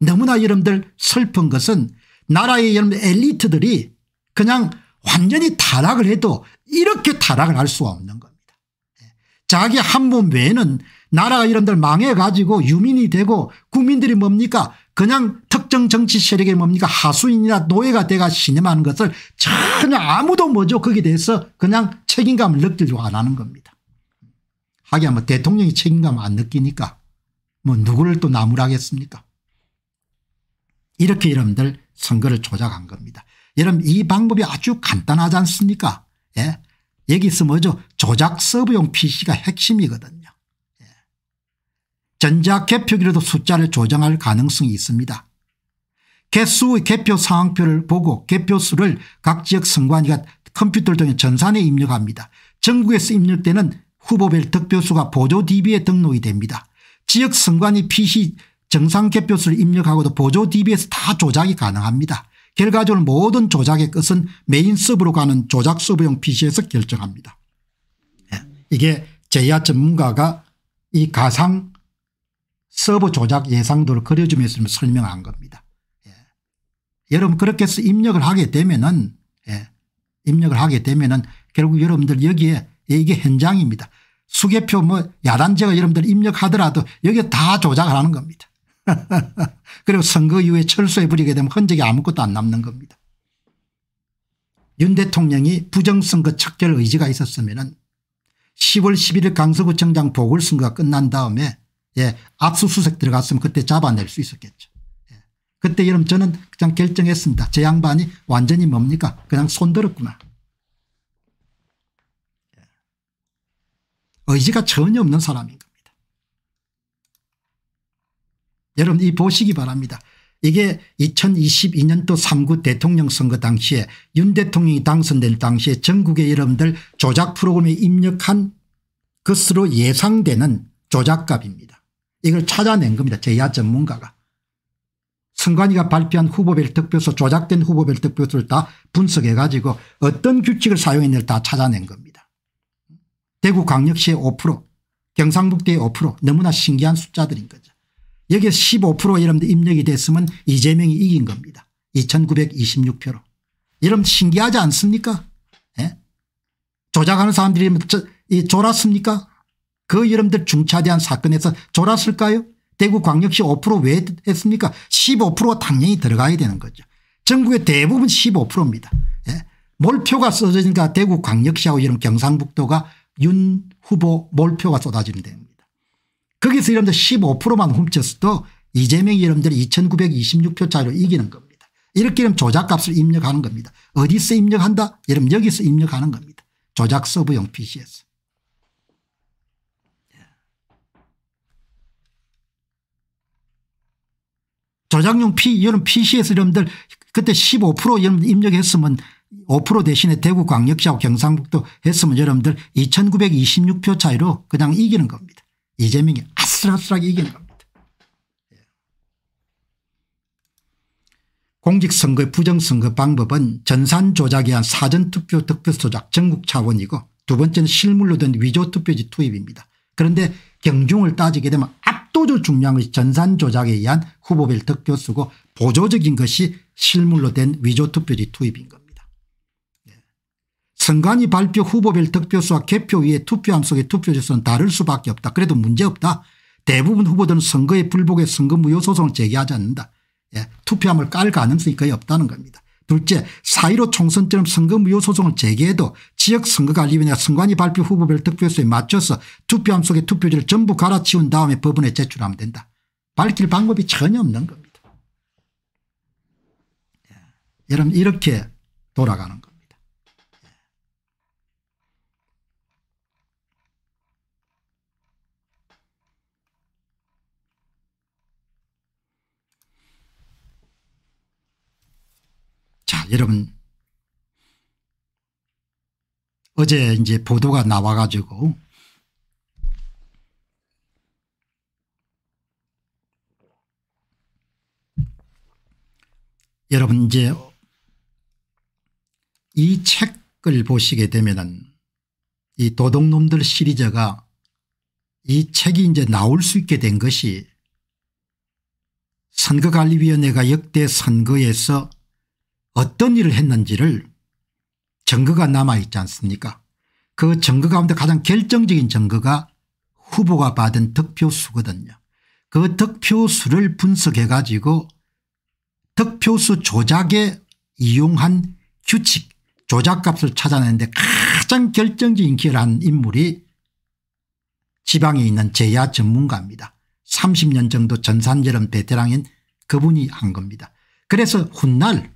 너무나 여러분들 슬픈 것은 나라의 여러분 엘리트들이 그냥 완전히 타락을 해도 이렇게 타락을 할 수가 없는 겁니다. 예. 자기 한몸 외에는 나라가 이런들 망해가지고 유민이 되고 국민들이 뭡니까 그냥 특정 정치 세력의 뭡니까 하수인이나 노예가 돼가 신임하는 것을 전혀 아무도 뭐죠 거기에 대해서 그냥 책임감을 느끼려고 안 하는 겁니다. 하기야 뭐 대통령이 책임감 안 느끼니까 뭐 누구를 또 나무라겠습니까 이렇게 여러분들 선거를 조작한 겁니다. 여러분 이 방법이 아주 간단하지 않습니까 예? 여기서 뭐죠 조작 서브용 PC가 핵심이거든요. 전자개표기로도 숫자를 조정할 가능성이 있습니다. 개수의 개표 상황표를 보고 개표수를 각 지역 선관위가 컴퓨터를 통해 전산에 입력합니다. 전국에서 입력되는 후보별 득표수가 보조 DB에 등록이 됩니다. 지역 선관위 PC 정상 개표수를 입력하고도 보조 DB에서 다 조작이 가능합니다. 결과적으로 모든 조작의 끝은 메인 서버로 가는 조작 서버용 PC에서 결정합니다. 예, 이게 제야 전문가가 이 가상 서버 조작 예상도를 그려주면서 설명한 겁니다. 예. 여러분 그렇게 해서 입력을 하게 되면은 예. 입력을 하게 되면은 결국 여러분들 여기에 예, 이게 현장입니다. 수개표 뭐 야단제가 여러분들 입력하더라도 여기다 조작을 하는 겁니다. 그리고 선거 이후에 철수해 버리게 되면 흔적이 아무것도 안 남는 겁니다. 윤 대통령이 부정선거 척결 의지가 있었으면 10월 11일 강서구청장 보궐선거가 끝난 다음에 예, 압수수색 들어갔으면 그때 잡아낼 수 있었겠죠. 예. 그때 여러분 저는 그냥 결정했습니다. 제 양반이 완전히 뭡니까? 그냥 손들었구나. 예. 의지가 전혀 없는 사람인 겁니다. 여러분 이 보시기 바랍니다. 이게 2022년도 3구 대통령 선거 당시에 윤 대통령이 당선될 당시에 전국의 여러분들 조작 프로그램에 입력한 것으로 예상되는 조작값입니다. 이걸 찾아낸 겁니다. 제야 전문가가. 선관위가 발표한 후보별 득표수 조작된 후보별 득표수를 다 분석해 가지고 어떤 규칙을 사용했는지를 다 찾아낸 겁니다. 대구 광역시의 5% 경상북도의 5% 너무나 신기한 숫자들인 거죠. 여기에 15% 여러분들 입력이 됐으면 이재명이 이긴 겁니다. 2926표로. 여러분 신기하지 않습니까? 예? 조작하는 사람들이 졸았습니까? 그 이름들 중차대한 사건에서 졸았을까요? 대구광역시 5%왜 했습니까? 15% 당연히 들어가야 되는 거죠. 전국의 대부분 15%입니다. 예. 몰표가 쏟아지니까 대구광역시하고 이런 경상북도가 윤 후보 몰표가 쏟아지면됩니다 거기서 여러분들 15%만 훔쳤어도 이재명 이분들이 2926표 차로 이기는 겁니다. 이렇게 이름 조작값을 입력하는 겁니다. 어디서 입력한다? 이름 여기서 입력하는 겁니다. 조작 서브용 PC에서. 저장용 P 이런 PCS 이름들 그때 15% 이런 입력했으면 5% 대신에 대구 광역시하고 경상북도 했으면 여러분들 2926표 차이로 그냥 이기는 겁니다. 이재명이 아슬아슬하게 이기는 겁니다. 예. 공직선거의 부정선거 방법은 전산 조작에 한 사전투표 득표 조작 전국 차원이고 두 번째는 실물로 된 위조투표지 투입입니다. 그런데 경중을 따지게 되면 압도적 중량의 전산 조작에 의한 후보별 득표 수고 보조적인 것이 실물로 된 위조 투표지 투입인 겁니다. 네. 선관위 발표 후보별 득표수와 개표위의 투표함 속의 투표지수는 다를 수밖에 없다. 그래도 문제없다. 대부분 후보들은 선거에 불복해 선거 무효 소송을 제기하지 않는다. 예. 투표함을 깔 가능성이 거의 없다는 겁니다. 둘째 사1로 총선 처럼 선거 무효 소송을 제기해도 지역선거관리위원회 선관위 발표 후보별 득표수에 맞춰서 투표함 속에 투표지를 전부 갈아치운 다음에 법원에 제출하면 된다. 밝힐 방법이 전혀 없는 겁니다. 예. 여러분 이렇게 돌아가는 자 여러분 어제 이제 보도가 나와 가지고 여러분 이제 이 책을 보시게 되면은 이 도둑놈들 시리즈가 이 책이 이제 나올 수 있게 된 것이 선거관리위원회가 역대 선거에서 어떤 일을 했는지를 증거가 남아있지 않습니까 그 증거 가운데 가장 결정적인 증거가 후보가 받은 득표수거든요. 그 득표수를 분석해 가지고 득표수 조작에 이용한 규칙 조작값을 찾아내는데 가장 결정적인 기여를 한 인물이 지방에 있는 제야 전문가입니다. 30년 정도 전산재련 베테랑인 그분이 한 겁니다. 그래서 훗날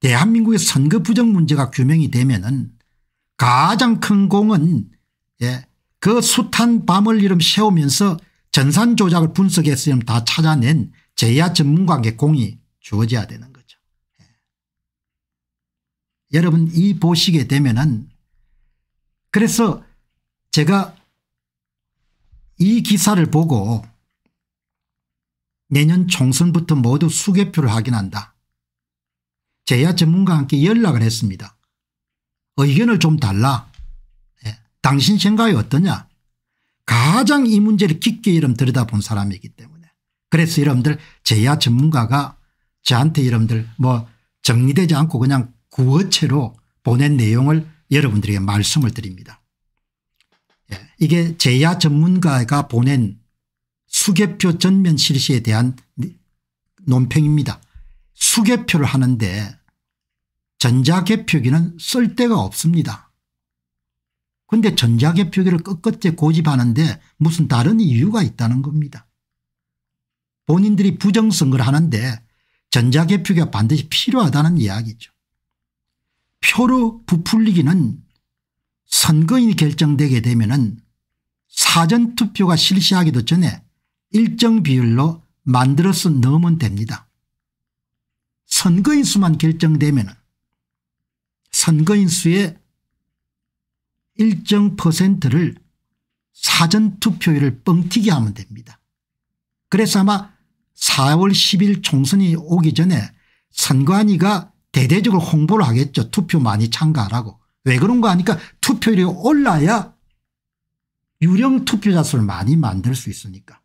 대한민국의 선거 부정 문제가 규명이 되면 은 가장 큰 공은 예, 그 숱한 밤을 이름 세우면서 전산 조작을 분석했으면다 찾아낸 제야 전문가의 공이 주어져야 되는 거죠. 예. 여러분 이 보시게 되면은 그래서 제가 이 기사를 보고 내년 총선부터 모두 수개표를 하긴 한다. 제야 전문가와 함께 연락을 했습니다. 의견을 좀 달라. 예. 당신 생각이 어떠냐. 가장 이 문제를 깊게 이름 들여다본 사람이기 때문에. 그래서 여러분들 제야 전문가가 저한테 여러분들 뭐 정리되지 않고 그냥 구어체로 보낸 내용을 여러분들에게 말씀을 드립니다. 예. 이게 제야 전문가가 보낸 수개표 전면 실시에 대한 논평입니다. 수개표를 하는데 전자개표기는 쓸데가 없습니다. 근데 전자개표기를 끝끝에 고집하는데 무슨 다른 이유가 있다는 겁니다. 본인들이 부정선거를 하는데 전자개표기가 반드시 필요하다는 이야기죠. 표로 부풀리기는 선거인이 결정되게 되면 은 사전투표가 실시하기도 전에 일정 비율로 만들어서 넣으면 됩니다. 선거인수만 결정되면 선거인수의 일정 퍼센트를 사전투표율을 뻥튀기 하면 됩니다. 그래서 아마 4월 10일 총선이 오기 전에 선관위가 대대적으로 홍보를 하겠죠. 투표 많이 참가하라고. 왜 그런가 하니까 투표율이 올라야 유령 투표자 수를 많이 만들 수 있으니까.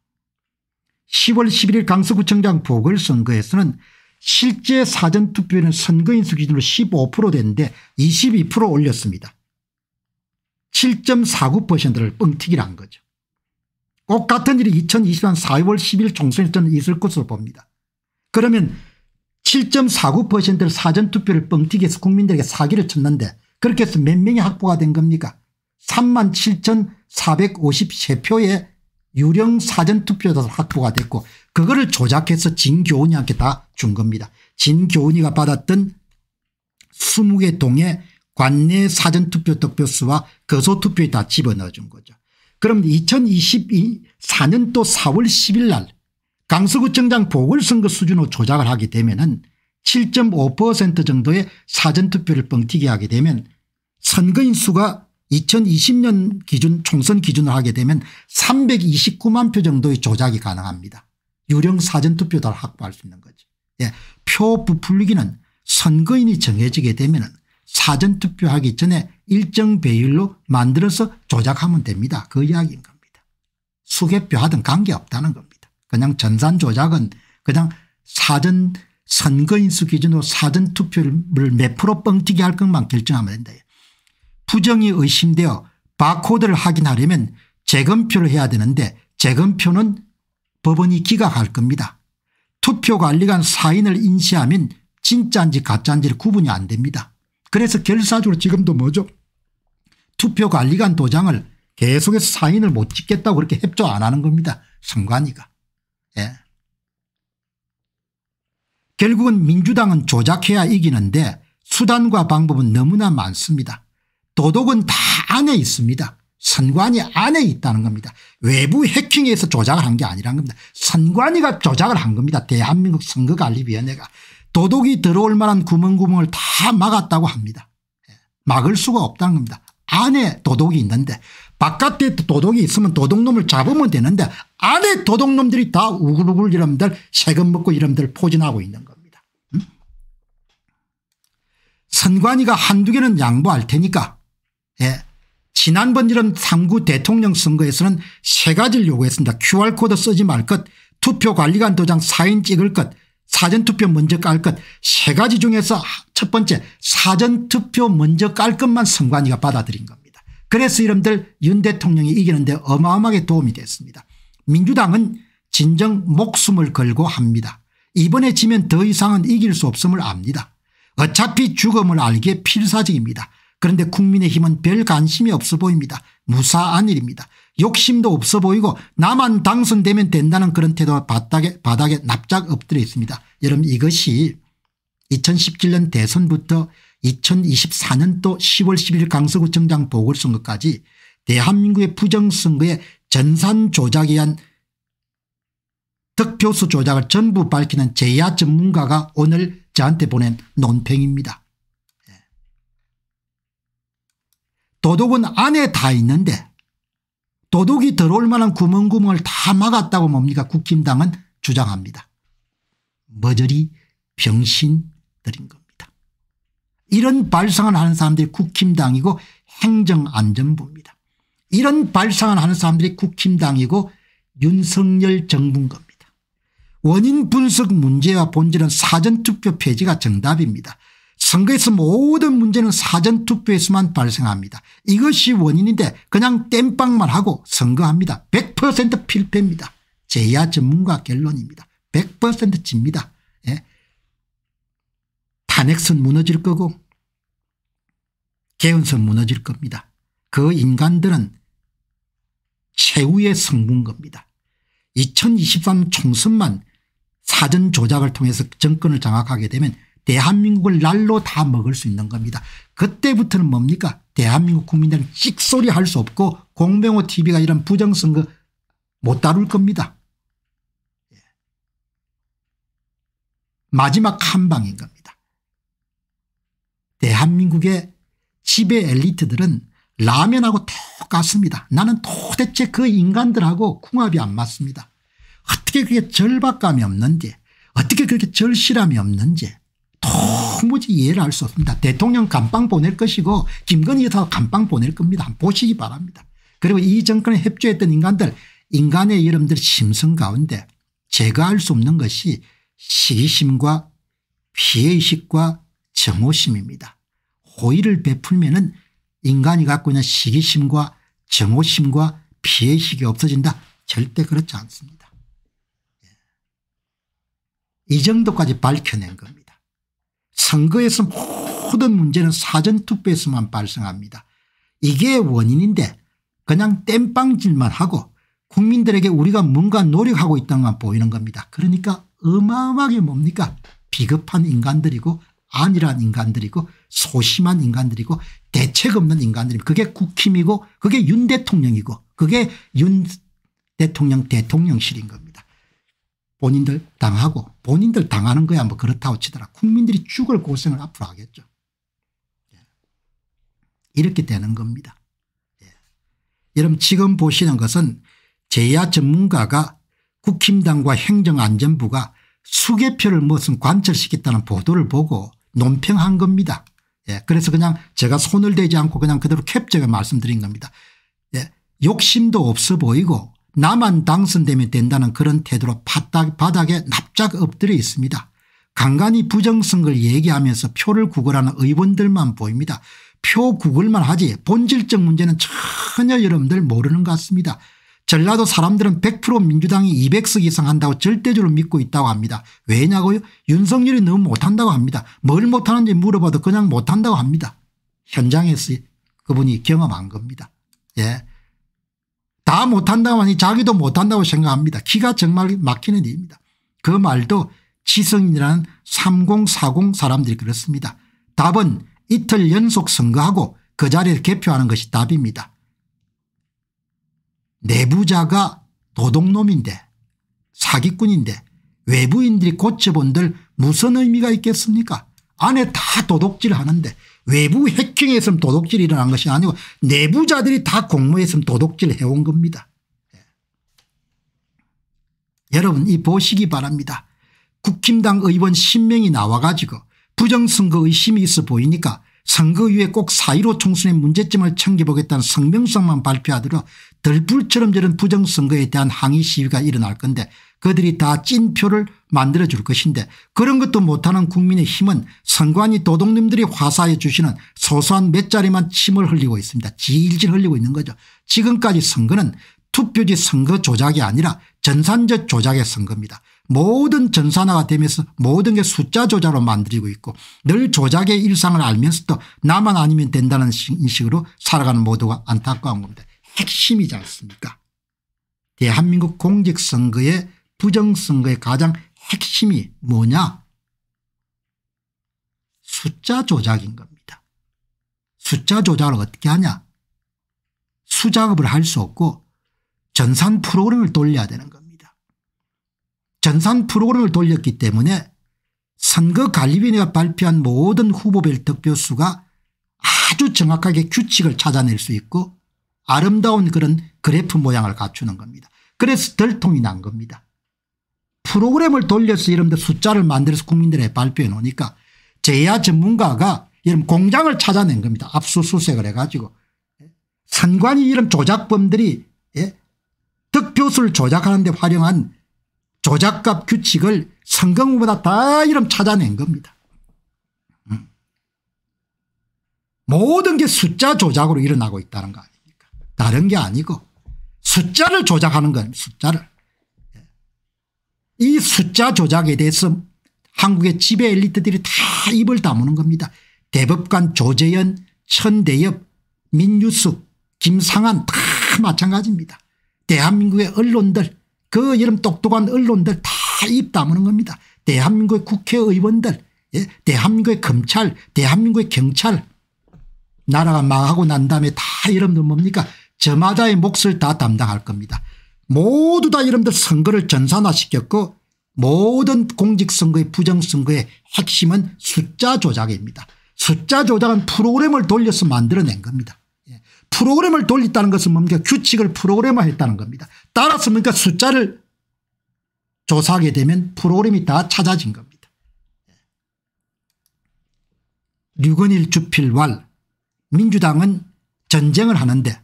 10월 11일 강서구청장 보궐선거에서는 실제 사전투표에는 선거인수 기준으로 15% 됐는데 22% 올렸습니다. 7.49%를 뻥튀기란 거죠. 꼭 같은 일이 2020년 4월 10일 총선에서 는 있을 것으로 봅니다. 그러면 7.49%를 사전투표를 뻥튀기해서 국민들에게 사기를 쳤는데 그렇게 해서 몇 명이 확보가 된 겁니까 3만 7,453표의 유령 사전투표자로 확보가 됐고 그거를 조작해서 진교훈이한테 다 준 겁니다. 진교훈이가 받았던 20개 동의 관내 사전투표 득표수와 거소투표에 다 집어넣어 준 거죠. 그럼 2024년 또 4월 10일 날 강서구청장 보궐선거 수준으로 조작을 하게 되면은 7.5% 정도의 사전투표를 뻥튀기 하게 되면 선거인 수가 2020년 기준 총선 기준으로 하게 되면 329만 표 정도의 조작이 가능합니다. 유령 사전투표를 확보할 수 있는 거죠 예. 표 부풀리기는 선거인이 정해지게 되면 사전투표하기 전에 일정 배율로 만들어서 조작하면 됩니다. 그 이야기인 겁니다. 수개표 하든 관계없다는 겁니다. 그냥 전산 조작은 그냥 사전 선거인수 기준으로 사전투표를 몇 프로 뻥튀기 할 것만 결정하면 된다. 부정이 의심되어 바코드를 확인하려면 재검표를 해야 되는데 재검표는 법원이 기각할 겁니다. 투표관리관 사인을 인시하면 진짜인지 가짜인지를 구분이 안 됩니다. 그래서 결사적으로 지금도 뭐죠 투표관리관 도장을 계속해서 사인을 못 찍겠다고 그렇게 협조 안 하는 겁니다. 선관위가. 예. 결국은 민주당은 조작해야 이기는데 수단과 방법은 너무나 많습니다. 도덕은 다 안에 있습니다. 선관위 안에 있다는 겁니다. 외부 해킹에서 조작을 한 게아니라는 겁니다. 선관위가 조작을 한 겁니다. 대한민국 선거관리위원회가. 도둑이 들어올 만한 구멍구멍을 다 막았다고 합니다. 예. 막을 수가 없다는 겁니다. 안에 도둑이 있는데 바깥에 도둑이 있으면 도둑놈을 잡으면 되는데 안에 도둑놈들이 다 우글우글 이놈들 세금 먹고 이놈들 포진하고 있는 겁니다. 음? 선관위가 한두 개는 양보할 테니까 예. 지난번 이런 3구 대통령 선거에서는 세 가지를 요구했습니다. QR코드 쓰지 말 것, 투표 관리관 도장 사인 찍을 것, 사전투표 먼저 깔 것, 세 가지 중에서 첫 번째 사전투표 먼저 깔 것만 선관위가 받아들인 겁니다. 그래서 이름들 윤 대통령이 이기는데 어마어마하게 도움이 됐습니다. 민주당은 진정 목숨을 걸고 합니다. 이번에 지면 더 이상은 이길 수 없음을 압니다. 어차피 죽음을 알기에 필사적입니다. 그런데 국민의힘은 별 관심이 없어 보입니다. 무사한 일입니다. 욕심도 없어 보이고 나만 당선되면 된다는 그런 태도가 바닥에, 바닥에 납작 엎드려 있습니다. 여러분 이것이 2017년 대선부터 2024년도 10월 11일 강서구청장 보궐선거까지 대한민국의 부정선거의 전산 조작에 의한 득표수 조작을 전부 밝히는 제야 전문가가 오늘 저한테 보낸 논평입니다. 도둑은 안에 다 있는데 도둑이 들어올 만한 구멍구멍을 다 막았다고 뭡니까 국힘당은 주장합니다. 머저리 병신들인 겁니다. 이런 발상을 하는 사람들이 국힘당이고 행정안전부입니다. 이런 발상을 하는 사람들이 국힘당이고 윤석열 정부인 겁니다. 원인 분석 문제와 본질은 사전투표 폐지가 정답입니다. 선거에서 모든 문제는 사전투표에서만 발생합니다. 이것이 원인인데 그냥 땜빵만 하고 선거합니다. 100% 필패입니다. 제야 전문가 결론입니다. 100% 집니다. 예. 탄핵선 무너질 거고 개헌선 무너질 겁니다. 그 인간들은 최후의 성분 겁니다. 2023 총선만 사전 조작을 통해서 정권을 장악하게 되면 대한민국을 날로 다 먹을 수 있는 겁니다. 그때부터는 뭡니까 대한민국 국민들은 찍소리 할 수 없고 공병호 tv가 이런 부정선거 못 다룰 겁니다. 예. 마지막 한방인 겁니다. 대한민국의 지배 엘리트들은 라면하고 똑같습니다. 나는 도대체 그 인간들하고 궁합이 안 맞습니다. 어떻게 그게 절박감이 없는지 어떻게 그렇게 절실함이 없는지 도무지 이해를 할 수 없습니다. 대통령 감방 보낼 것이고 김건희 여사 감방 보낼 겁니다. 보시기 바랍니다. 그리고 이 정권에 협조했던 인간들 인간의 여러분들 심성 가운데 제거할 수 없는 것이 시기심과 피해의식과 정오심입니다. 호의를 베풀면 은 인간이 갖고 있는 시기심과 정오심과 피해의식이 없어진다. 절대 그렇지 않습니다. 예. 이 정도까지 밝혀낸 겁니다. 선거에서 모든 문제는 사전투표에서만 발생합니다. 이게 원인인데 그냥 땜빵질만 하고 국민들에게 우리가 뭔가 노력하고 있다는 만 보이는 겁니다. 그러니까 어마어마하게 뭡니까 비겁한 인간들이고 안일한 인간들이고 소심한 인간들이고 대책 없는 인간들이고 그게 국힘이고 그게 윤 대통령이고 그게 윤 대통령 대통령실인 겁니다. 본인들 당하고 본인들 당하는 거야 뭐 그렇다고 치더라. 국민들이 죽을 고생을 앞으로 하겠죠. 예. 이렇게 되는 겁니다. 예. 여러분 지금 보시는 것은 제야 전문가가 국힘당과 행정안전부가 수개표를 무슨 관철시켰다는 보도를 보고 논평한 겁니다. 예, 그래서 그냥 제가 손을 대지 않고 그냥 그대로 캡처가 말씀드린 겁니다. 예, 욕심도 없어 보이고 나만 당선되면 된다는 그런 태도로 바닥, 바닥에 납작 엎드려 있습니다. 간간히 부정선거를 얘기하면서 표를 구걸하는 의원들만 보입니다. 표 구걸만 하지 본질적 문제는 전혀 여러분들 모르는 것 같습니다. 전라도 사람들은 100% 민주당이 200석 이상 한다고 절대적으로 믿고 있다고 합니다. 왜냐고요? 윤석열이 너무 못한다고 합니다. 뭘 못하는지 물어봐도 그냥 못한다고 합니다. 현장에서 그분이 경험한 겁니다. 예. 다 못한다고 하니 자기도 못한다고 생각합니다. 기가 정말 막히는 일입니다. 그 말도 지성이라는 인3040 사람들이 그렇습니다. 답은 이틀 연속 선거하고 그자리를 개표하는 것이 답입니다. 내부자가 도둑놈인데 사기꾼인데 외부인들이 고쳐본들 무슨 의미가 있겠습니까 안에 다 도둑질 하는데 외부 해킹에서 도둑질이 일어난 것이 아니고 내부자들이 다 공모해서 도둑질 을 해온 겁니다. 예. 여러분 이 보시기 바랍니다. 국힘당 의원 10명이 나와가지고 부정선거 의심이 있어 보이니까 선거위에 꼭 4.15 총선의 문제점을 챙겨보겠다는 성명서만 발표하더라 들불처럼 저런 부정선거에 대한 항의 시위가 일어날 건데 그들이 다 찐표를 만들어 줄 것인데 그런 것도 못하는 국민의 힘은 선관위 도둑님들이 화사해 주시는 소소한 몇 자리만 침을 흘리고 있습니다. 질질 흘리고 있는 거죠. 지금까지 선거는 투표지 선거 조작이 아니라 전산적 조작의 선거입니다. 모든 전산화가 되면서 모든 게 숫자 조작으로 만들고 있고 늘 조작의 일상을 알면서도 나만 아니면 된다는 인식으로 살아가는 모두가 안타까운 겁니다. 핵심이지 않습니까 대한민국 공직선거의 부정선거의 가장 핵심이 뭐냐 숫자 조작인 겁니다. 숫자 조작을 어떻게 하냐 수작업을 할 수 없고 전산 프로그램을 돌려야 되는 겁니다. 전산 프로그램을 돌렸기 때문에 선거관리위원회가 발표한 모든 후보별 득표수가 아주 정확하게 규칙을 찾아낼 수 있고 아름다운 그런 그래프 모양을 갖추는 겁니다. 그래서 덜통이 난 겁니다. 프로그램을 돌려서 여러분들 숫자를 만들어서 국민들에 발표해 놓으니까 제야 전문가가 여러분 공장을 찾아낸 겁니다. 압수수색을 해가지고 산관이 이런 조작범들이 예? 득표수를 조작하는 데 활용한 조작값 규칙을 선거구보다 다 이름 찾아낸 겁니다. 음. 모든 게 숫자 조작으로 일어나고 있다는 거예요. 다른 게 아니고 숫자를 조작하는 겁니다. 숫자를. 이 숫자 조작에 대해서 한국의 지배 엘리트들이 다 입을 다무는 겁니다. 대법관 조재현, 천대엽, 민유숙, 김상한 다 마찬가지입니다. 대한민국의 언론들 그 이름 똑똑한 언론들 다 입 다무는 겁니다. 대한민국의 국회의원들 예? 대한민국의 검찰 대한민국의 경찰 나라가 망하고 난 다음에 다 여러분들 뭡니까 저마다의 몫을 다 담당할 겁니다. 모두 다 이름들 선거를 전산화시켰고 모든 공직선거의 부정선거의 핵심은 숫자 조작입니다. 숫자 조작은 프로그램을 돌려서 만들어낸 겁니다. 예. 프로그램을 돌렸다는 것은 뭡니까 규칙을 프로그램화했다는 겁니다. 따라서 뭡니까 숫자를 조사하게 되면 프로그램이 다 찾아진 겁니다. 예. 류건일 주필왈 민주당은 전쟁을 하는데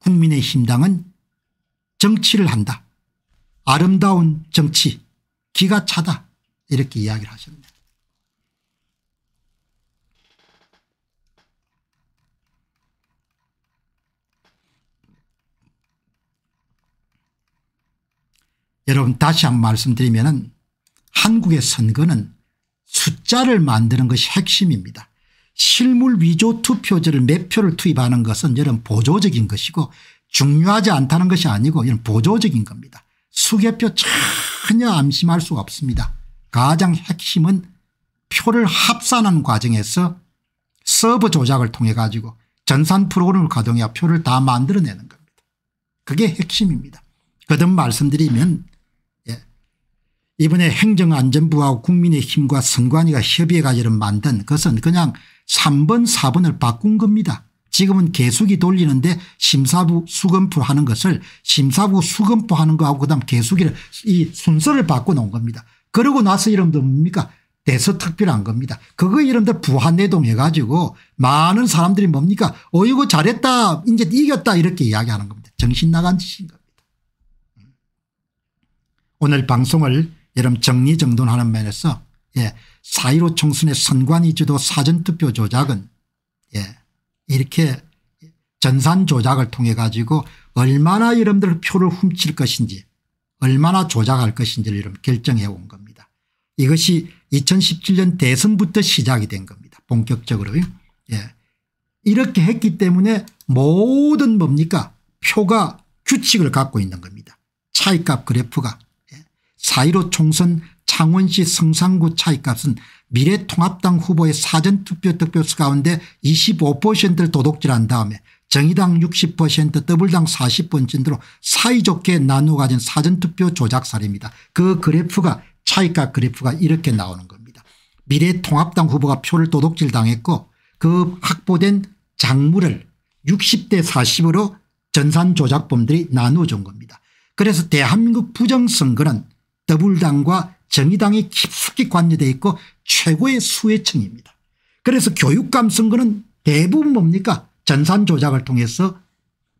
국민의힘당은 정치를 한다. 아름다운 정치 기가 차다 이렇게 이야기를 하셨네요. 여러분 다시 한번 말씀드리면 한국의 선거는 숫자를 만드는 것이 핵심입니다. 실물 위조 투표제를 몇 네 표를 투입하는 것은 이런 보조적인 것이고 중요하지 않다는 것이 아니고 이런 보조적인 겁니다. 수개표 전혀 암심할 수가 없습니다. 가장 핵심은 표를 합산하는 과정에서 서버 조작을 통해 가지고 전산 프로그램을 가동해 표를 다 만들어내는 겁니다. 그게 핵심입니다. 거듭 말씀드리면 예, 이번에 행정안전부하고 국민의힘과 선관위가 협의해가지고 만든 것은 그냥 3번 4번을 바꾼 겁니다. 지금은 계수기 돌리는데 심사부 수검표 하는 것을 심사부 수검표 하는 거하고 그다음 계수기를 이 순서를 바꿔놓은 겁니다. 그러고 나서 이름도 뭡니까 대서특필한 겁니다. 그거 이름도 부한내동 해가지고 많은 사람들이 뭡니까 어이구 잘했다 이제 이겼다 이렇게 이야기하는 겁니다. 정신 나간 짓인 겁니다. 음. 오늘 방송을 여러분 정리정돈하는 면에서 예4.15 총선의 선관위주도 사전투표 조작은 예 이렇게 전산 조작을 통해 가지고 얼마나 여러분들 표를 훔칠 것인지 얼마나 조작할 것인지를 여러 결정해 온 겁니다. 이것이 2017년 대선부터 시작이 된 겁니다. 본격적으로 예. 이렇게 했기 때문에 모든 뭡니까 표가 규칙을 갖고 있는 겁니다. 차이값 그래프가 4.15 예. 총선 창원시 성산구 차이값은 미래통합당 후보의 사전투표 득표수 가운데 25%를 도둑질한 다음에 정의당 60% 더블당 40%로 사이좋게 나누어 가진 사전투표 조작사례입니다그 그래프가 차이값 그래프가 이렇게 나오는 겁니다. 미래통합당 후보가 표를 도둑질 당했고 그 확보된 작물을 60대 40으로 전산 조작범들이 나누어 준 겁니다. 그래서 대한민국 부정선거는 더블당과 정의당이 깊숙이 관여되어 있고 최고의 수혜층입니다. 그래서 교육감 선거는 대부분 뭡니까 전산 조작을 통해서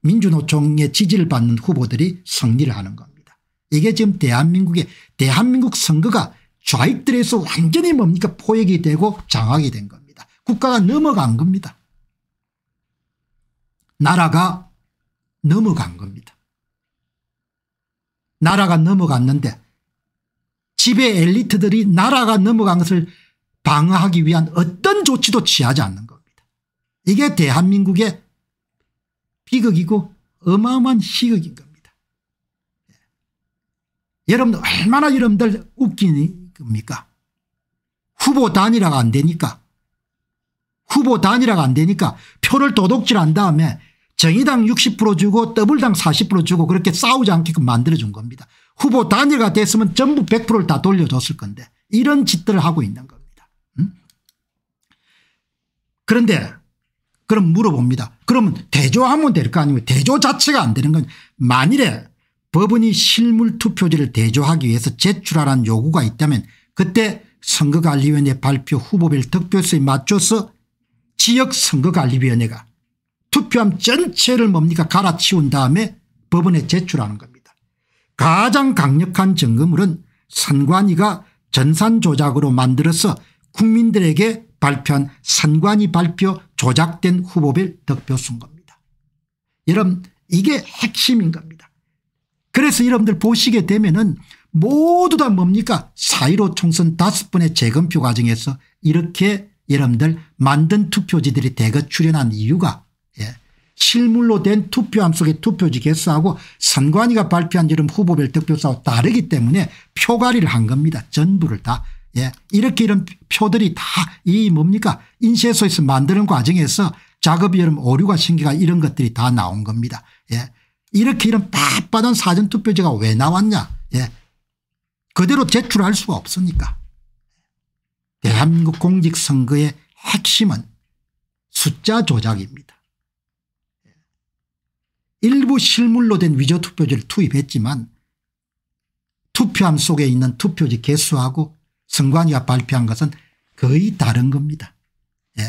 민주노총의 지지를 받는 후보들이 승리를 하는 겁니다. 이게 지금 대한민국의 대한민국 선거가 좌익들에서 완전히 뭡니까 포획이 되고 장악이 된 겁니다. 국가가 넘어간 겁니다. 나라가 넘어간 겁니다. 나라가 넘어갔는데 지배 엘리트들이 나라가 넘어간 것을 방어하기 위한 어떤 조치도 취하지 않는 겁니다. 이게 대한민국의 비극이고 어마어마한 희극인 겁니다. 예. 여러분들 얼마나 여러분들 웃기 겁니까? 후보 단일화가 안 되니까 후보 단일화가 안 되니까 표를 도둑질한 다음에 정의당 60% 주고 더블당 40% 주고 그렇게 싸우지 않게끔 만들어준 겁니다. 후보 단일화 됐으면 전부 100%를 다 돌려줬을 건데 이런 짓들을 하고 있는 겁니다. 음? 그런데 그럼 물어봅니다. 그러면 대조하면 될 거 아니면 대조 자체가 안 되는 건 만일에 법원이 실물투표지를 대조하기 위해서 제출하라는 요구가 있다면 그때 선거관리위원회 발표 후보별 득표수에 맞춰서 지역선거관리위원회가 투표함 전체를 뭡니까 갈아치운 다음에 법원에 제출하는 겁니다. 가장 강력한 증거물은 선관위가 전산 조작으로 만들어서 국민들에게 발표한 선관위 발표 조작된 후보별 득표 순 겁니다. 여러분 이게 핵심인 겁니다. 그래서 여러분들 보시게 되면은 모두 다 뭡니까 4.15 총선 다섯 번의 재검표 과정에서 이렇게 여러분들 만든 투표지들이 대거 출현한 이유가 실물로 된 투표함 속에 투표지 개수하고 선관위가 발표한 여름 후보별 득표수하고 다르기 때문에 표가리를 한 겁니다. 전부를 다. 예. 이렇게 이런 표들이 다 이 뭡니까 인쇄소에서 만드는 과정에서 작업 이 여름 오류가 생기가 이런 것들이 다 나온 겁니다. 예. 이렇게 이런 빳빳한 사전투표지가 왜 나왔냐. 예. 그대로 제출할 수가 없으니까. 대한민국 공직선거의 핵심은 숫자 조작입니다. 일부 실물로 된 위조 투표지를 투입했지만 투표함 속에 있는 투표지 개수하고 선관위가 발표한 것은 거의 다른 겁니다. 예.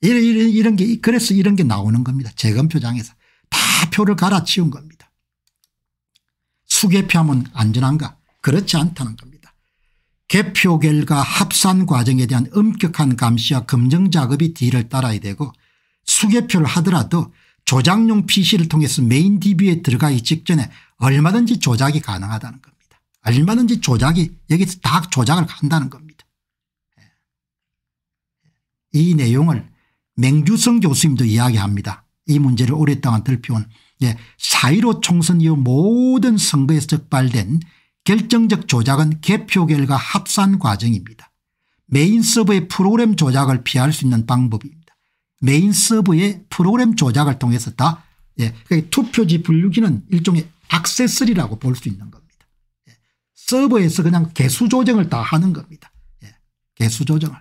이런, 이런, 이런 게 그래서 이런 게 나오는 겁니다. 재검표장에서 다 표를 갈아치운 겁니다. 수개표하면 안전한가 그렇지 않다는 겁니다. 개표 결과 합산 과정에 대한 엄격한 감시와 검증 작업이 뒤를 따라야 되고 수개표를 하더라도 조작용 PC를 통해서 메인 DB에 들어가기 직전에 얼마든지 조작이 가능하다는 겁니다. 얼마든지 조작이 여기서 다 조작을 한다는 겁니다. 예. 예. 이 내용을 맹주성 교수님도 이야기합니다. 이 문제를 오랫동안 들펴온 예, 4.15 총선 이후 모든 선거에서 적발된 결정적 조작은 개표 결과 합산 과정입니다. 메인 서버의 프로그램 조작을 피할 수 있는 방법입니다. 메인 서버의 프로그램 조작을 통해서다. 예, 그러니까 투표지 분류기는 일종의 악세서리라고 볼 수 있는 겁니다. 예, 서버에서 그냥 개수 조정을 다 하는 겁니다. 예, 개수 조정을.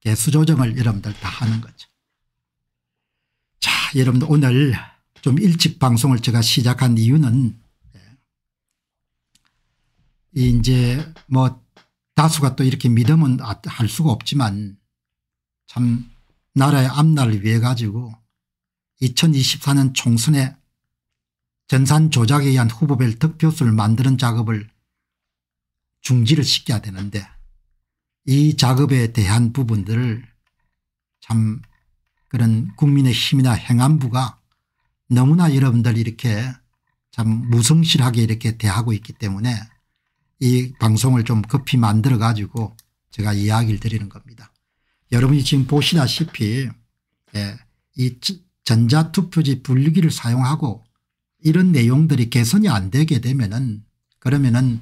개수 조정을 여러분들 다 하는 거죠. 자, 여러분들 오늘 좀 일찍 방송을 제가 시작한 이유는 예, 이제 뭐 다수가 또 이렇게 믿음은 할 수가 없지만 참 나라의 앞날을 위해 가지고 2024년 총선에 전산 조작에 의한 후보별 득표수를 만드는 작업을 중지를 시켜야 되는데 이 작업에 대한 부분들을 참 그런 국민의힘이나 행안부가 너무나 여러분들 이렇게 참 무성실하게 이렇게 대하고 있기 때문에 이 방송을 좀 급히 만들어 가지고 제가 이야기를 드리는 겁니다. 여러분이 지금 보시다시피 예, 이 전자투표지 분류기를 사용하고 이런 내용들이 개선이 안 되게 되면은 그러면은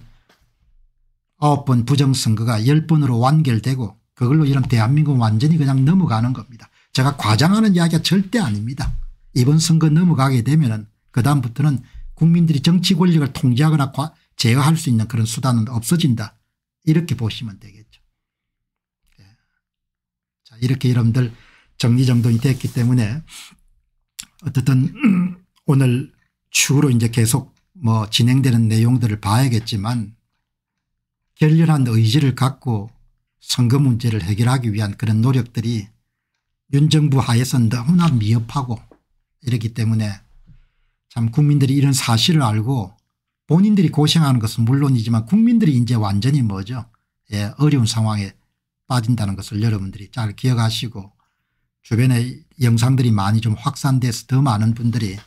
9번 부정선거가 1 0 번으로 완결되고 그걸로 이런 대한민국 완전히 그냥 넘어가는 겁니다. 제가 과장하는 이야기가 절대 아닙니다. 이번 선거 넘어가게 되면은 그다음부터는 국민들이 정치 권력을 통제하거나 제어할 수 있는 그런 수단은 없어진다. 이렇게 보시면 되겠죠. 이렇게 여러분들 정리정돈이 됐기 때문에 어쨌든 오늘 추후로 이제 계속 뭐 진행되는 내용들을 봐야겠지만 결렬한 의지를 갖고 선거 문제를 해결하기 위한 그런 노력들이 윤 정부 하에선 너무나 미흡하고 이렇기 때문에 참 국민들이 이런 사실을 알고 본인들이 고생하는 것은 물론이지만 국민들이 이제 완전히 뭐죠 예, 어려운 상황에 빠진다는 것을 여러분들이 잘 기억하시고 주변에 영상들이 많이 좀 확산돼서 더 많은 분들이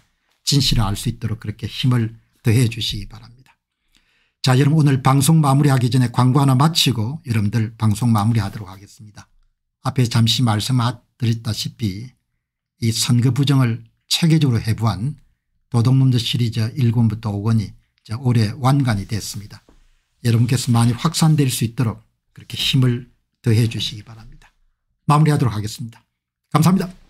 진실을 알 수 있도록 그렇게 힘을 더해 주시기 바랍니다. 자 여러분 오늘 방송 마무리하기 전에 광고 하나 마치고 여러분들 방송 마무리하도록 하겠습니다. 앞에 잠시 말씀드렸다시피 이 선거 부정을 체계적으로 해부한 도덕문제 시리즈 1권부터 5권이 올해 완간이 됐습니다. 여러분께서 많이 확산될 수 있도록 그렇게 힘을 더해 주시기 바랍니다. 마무리하도록 하겠습니다. 감사합니다.